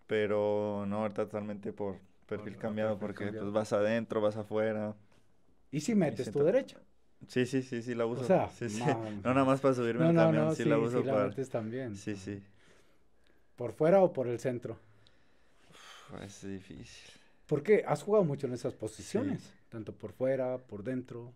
Speaker 1: Pero no, ahorita totalmente por perfil cambiado, porque pues, vas adentro, vas afuera. Y si metes tu derecha. Sí, sí, sí, sí la uso. O sea, sí, No nada más para subirme el camión, sí, sí, la uso sí, para... la metes también. Sí, sí. ¿Por
Speaker 2: fuera o por el centro?
Speaker 1: es difícil.
Speaker 2: ¿Por qué? has jugado mucho en esas posiciones, tanto por fuera, por dentro.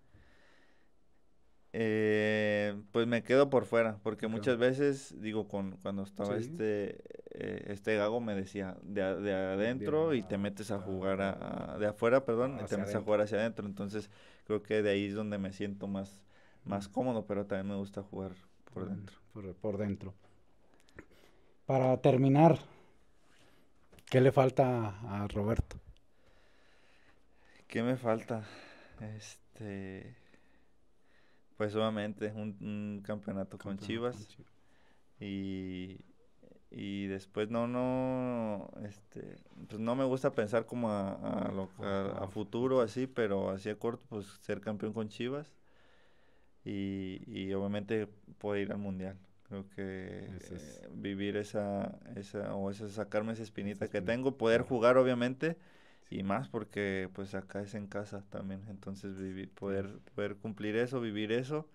Speaker 1: Eh, pues me quedo por fuera, porque muchas veces, digo, con, cuando estaba este, eh, este gago me decía, de, adentro y te metes a jugar, de afuera, perdón, y te metes a jugar hacia adentro. Entonces, creo que de ahí es donde me siento más, más cómodo, pero también me gusta jugar por dentro. por dentro.
Speaker 2: Para terminar, ¿qué le falta a Roberto?
Speaker 1: ¿Qué me falta? Este pues obviamente un, campeonato, con, Chivas, Y, después no, no, este, pues no me gusta pensar como a, futuro así, pero así a corto, pues ser campeón con Chivas y, obviamente poder ir al mundial. Creo que eh, vivir esa, esa, o esa, sacarme esa espinita que tengo, poder jugar obviamente y más porque pues acá es en casa también, entonces vivir, poder, poder cumplir eso, vivir eso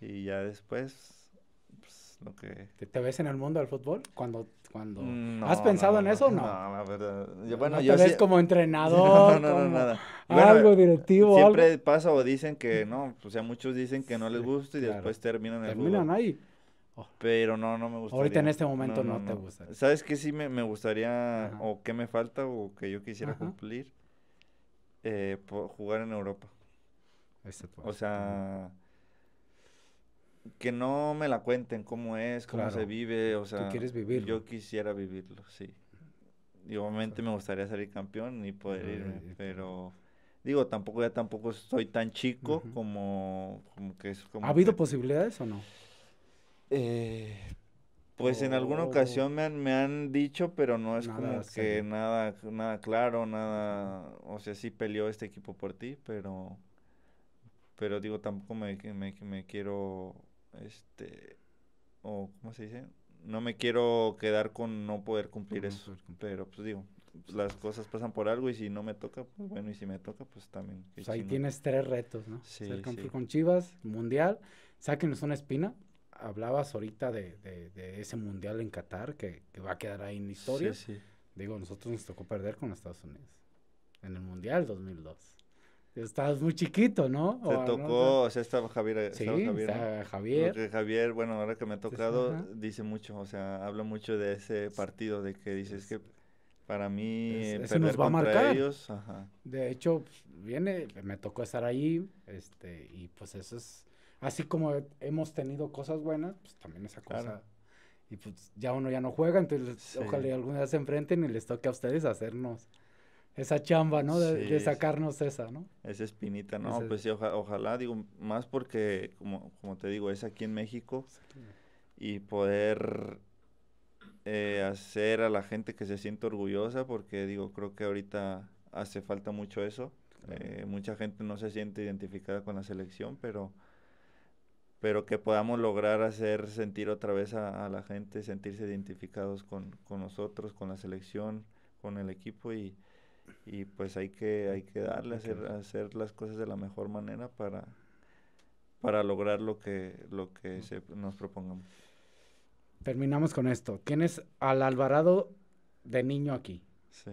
Speaker 1: y ya después pues, lo que... ¿Te, ves en el mundo del fútbol? Cuando, cuando... Mm, ¿Has pensado en eso o no? No, la verdad. Yo, bueno, ¿No yo te ves como entrenador? No, no, como... nada. algo directivo. Siempre pasa o dicen que no, pues, o sea, muchos dicen que no les gusta y después terminan en el Terminan ahí. Oh. Pero no, no me gusta. Ahorita en este momento no, te gusta. ¿Sabes qué sí me, gustaría o qué me falta o que yo quisiera cumplir? Eh, jugar en Europa. o sea, que no me la cuenten cómo es, cómo se vive, o sea. quieres Yo quisiera vivirlo, sí. Y obviamente me gustaría salir campeón y poder irme, pero digo, tampoco ya tampoco soy tan chico como, que es como ¿Ha habido
Speaker 2: posibilidades o no? Eh,
Speaker 1: pues en alguna oh. ocasión me han, me han dicho, pero no es como que nada, nada claro, nada, o sea, sí peleó este equipo por ti, pero, pero digo, tampoco me, me, quiero, este, o ¿cómo se dice? No me quiero quedar con no poder cumplir eso, pero pues digo, las cosas pasan por algo y si no me toca, pues, bueno, y si me toca, pues también. Pues, ahí tienes tres retos, ¿no? Sí, Ser campeón con
Speaker 2: Chivas, Mundial, sáquenos una espina, hablabas ahorita de, de, ese mundial en Qatar que, que, va a quedar ahí en historia. Sí, sí. Digo, nosotros nos tocó perder con Estados Unidos en el mundial 2002. Estabas muy chiquito, ¿no? Te tocó, o sea,
Speaker 1: estaba Javier. Sí, Javier. Javier. bueno, ahora que me ha tocado, dice mucho, o sea, habla mucho de ese partido, de que dices que para mí nos va a marcar. Ellos,
Speaker 2: De hecho, pues, viene, me tocó estar ahí, este, y pues eso es así como hemos tenido cosas buenas, pues también esa cosa. Y pues ya uno ya no juega, entonces ojalá alguna vez se enfrenten y les toque a ustedes hacernos esa chamba, ¿no? De, sacarnos
Speaker 1: esa, ¿no? Esa espinita, ¿no? Pues sí, ojalá, digo, más porque, como, como te digo, es aquí en México y poder eh, hacer a la gente que se sienta orgullosa, porque digo, creo que ahorita hace falta mucho eso. Eh, mucha gente no se siente identificada con la selección, pero pero que podamos lograr hacer sentir otra vez a, la gente, sentirse identificados con, nosotros, con la selección, con el equipo y, y pues hay que, hay que darle, hacer, las cosas de la mejor manera para, para lograr lo que, lo que se nos propongamos. Terminamos con esto. ¿quién es al Alvarado
Speaker 2: de niño aquí. Sí.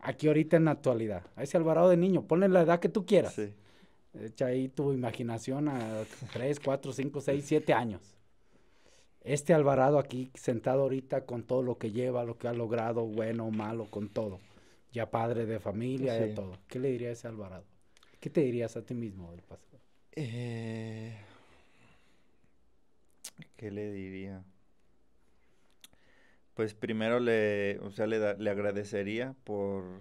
Speaker 2: Aquí ahorita en la actualidad. A ese Alvarado de niño, ponle la edad que tú quieras. Sí Echa ahí tu imaginación a 3, 4, 5, 6, 7 años. Este Alvarado aquí sentado ahorita con todo lo que lleva, lo que ha logrado, bueno, malo, con todo. Ya padre de familia, de todo. ¿Qué le diría a ese Alvarado? ¿Qué te dirías a ti mismo del pasado?
Speaker 1: Eh, ¿Qué le diría? Pues primero le, le, le agradecería por,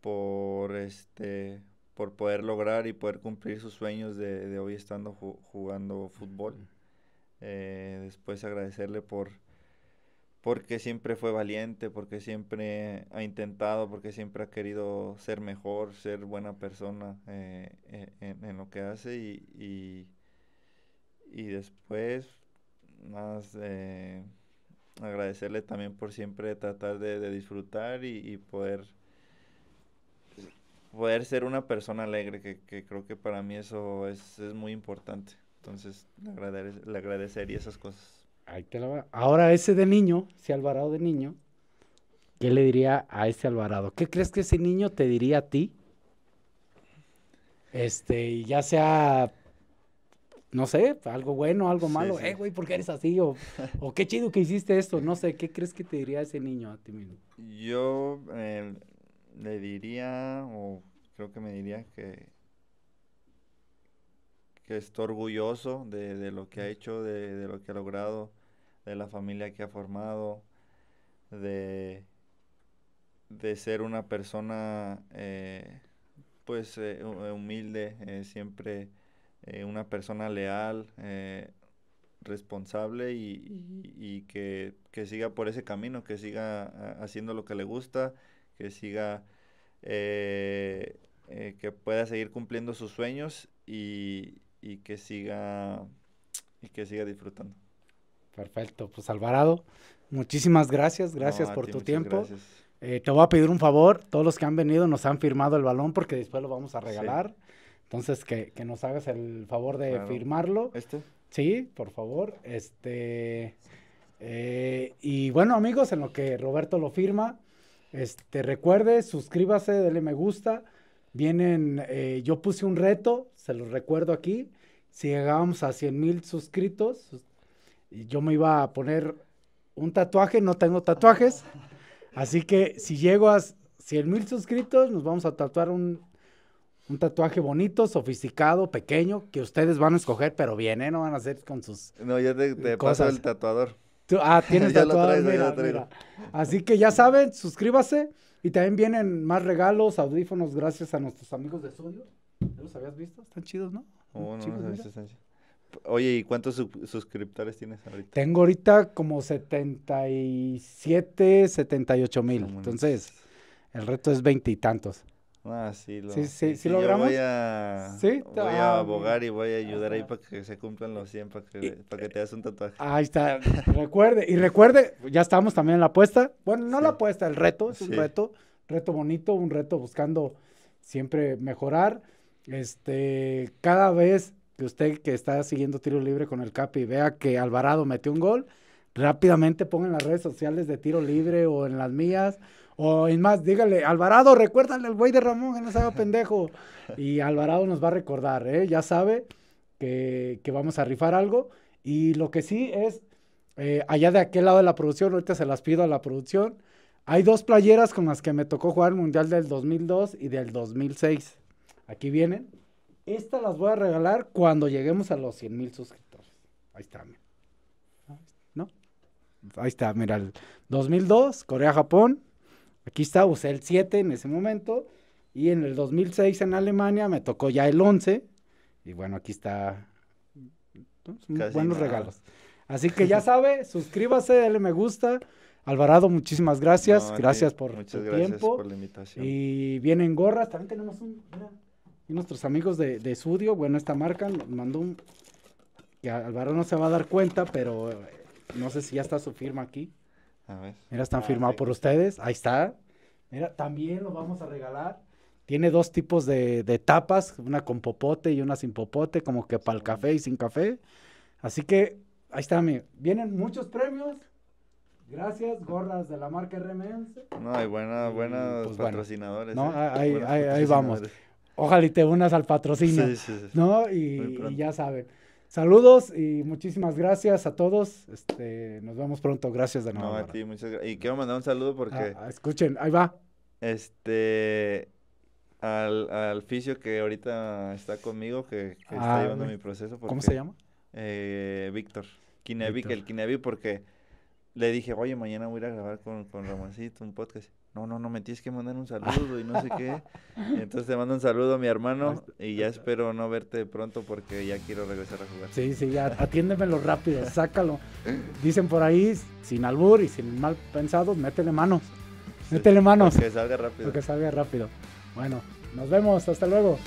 Speaker 1: por este, por poder lograr y poder cumplir sus sueños de, hoy estando jugando fútbol. Eh, después agradecerle por porque siempre fue valiente, porque siempre ha intentado, porque siempre ha querido ser mejor, ser buena persona eh, eh, en, lo que hace y, y, después más agradecerle también por siempre tratar de, disfrutar y, y poder poder ser una persona alegre, que, que creo que para mí eso es, es muy importante. Entonces, le, agradecer, agradecería esas cosas. Ahí te la
Speaker 2: Ahora, ese de niño, ese Alvarado de niño, ¿qué le diría a ese Alvarado? ¿Qué crees que ese niño te diría a ti? Este, ya sea, no sé, algo bueno, algo malo. Eh, güey, ¿por qué eres así? O, o, qué chido que hiciste esto. No sé, ¿qué crees que te diría ese niño a ti mismo?
Speaker 1: Yo, eh, le diría, o creo que me diría que, que estoy orgulloso de, lo que ha hecho, de, lo que ha logrado, de la familia que ha formado, de, ser una persona eh, pues eh, eh, humilde, siempre una persona leal, responsable y, que, que, siga por ese camino, que siga ah, haciendo lo que le gusta que siga, eh, eh, que pueda seguir cumpliendo sus sueños y, que siga, y que siga disfrutando. Perfecto,
Speaker 2: pues Alvarado, muchísimas gracias, gracias por tu tiempo. Eh, te voy a pedir un favor, todos los que han venido nos han firmado el balón porque después lo vamos a regalar. Entonces, que, nos hagas el favor de firmarlo. ¿Este? Sí, por favor. Este. y bueno, amigos, en lo que Roberto lo firma, este, recuerde, suscríbase, dele me gusta. Vienen, eh, yo puse un reto, se los recuerdo aquí. Si llegamos a 100 mil suscritos, yo me iba a poner un tatuaje, no tengo tatuajes. Así que si llego a 100 mil suscritos, nos vamos a tatuar un, tatuaje bonito, sofisticado, pequeño, que ustedes van a escoger, pero viene, ¿eh? No van a hacer con sus.
Speaker 1: No, ya te, te el tatuador
Speaker 2: ah, tienes tatuado. mira, Así que ya saben, suscríbase. Y también vienen más regalos, audífonos, gracias a nuestros amigos de Sodio. los habías visto? Están chidos, ¿no? Oh,
Speaker 1: Oye, ¿y cuántos suscriptores tienes ahorita?
Speaker 2: Tengo ahorita como 77, 78 mil. Entonces, el reto es veintitantos.
Speaker 1: Ah, sí, lo, sí, sí, logramos. Voy a, ah, abogar y voy a ayudar ahí para que se cumplan los 100, para que, te hagas un tatuaje. Ahí
Speaker 2: está, recuerde, y recuerde, ya estamos también en la apuesta, bueno, no la apuesta, el reto, es un reto, reto bonito, un reto buscando siempre mejorar, este, cada vez que usted que está siguiendo tiro libre con el Capi vea que Alvarado metió un gol, rápidamente ponga en las redes sociales de tiro libre o en las mías, o en más, dígale, Alvarado, recuérdale al güey de Ramón que no se haga pendejo. Y Alvarado nos va a recordar, ¿eh? Ya sabe que, vamos a rifar algo. Y lo que sí es, eh, allá de aquel lado de la producción, ahorita se las pido a la producción. Hay dos playeras con las que me tocó jugar el Mundial del 2002 y del 2006. Aquí vienen. Esta las voy a regalar cuando lleguemos a los 100 mil suscriptores. Ahí está, mira. ¿no? Ahí está, mira, el 2002, Corea-Japón, Aquí está, usé el 7 en ese momento. Y en el 2006 en Alemania me tocó ya el 11. Y bueno, aquí está. buenos regalos. Así que ya sabe, suscríbase, dale me gusta. Alvarado, muchísimas gracias. gracias por muchas tiempo. Por la invitación. Y vienen gorras. También tenemos un, nuestros amigos de, de Sudio. Bueno, esta marca nos mandó un. Que Alvarado no se va a dar cuenta, pero eh, no sé si ya está su firma aquí. Mira, están firmado ah, firmados por ustedes. Ahí está. Mira, también lo vamos a regalar. Tiene dos tipos de, tapas, una con popote y una sin popote, como que para el café y sin café. Así que ahí está, amigo. Vienen muchos premios. Gracias, gorras de la marca RMS.
Speaker 1: No, hay buena, pues, patrocinadores. ¿eh? Ah, bueno, ahí, vamos. Ojalá y te unas al patrocinio. Sí, sí, sí. ¿No? y
Speaker 2: ya saben. Saludos y muchísimas gracias a todos. Este, nos vemos pronto. Gracias de nuevo. No, a
Speaker 1: ti, muchas gracias. Y quiero mandar un saludo porque. Ah, ah, escuchen, ahí va. Este. Al, al fisio que ahorita está conmigo, que, está ah, llevando mi proceso. ¿Cómo se llama? Eh, Víctor. Kinevi, que el Kinevi, porque le dije, oye, mañana voy a ir a grabar con, con Ramoncito un podcast no, no, no, me tienes que mandar un saludo y no sé qué. entonces te mando un saludo a mi hermano y ya espero no verte pronto porque ya quiero regresar a jugar.
Speaker 2: Sí, sí, ya atiéndemelo rápido, sácalo. Dicen por ahí, sin albur y sin mal pensado, métele manos. métele manos. Que salga rápido. Que salga rápido. Bueno, nos vemos, hasta luego.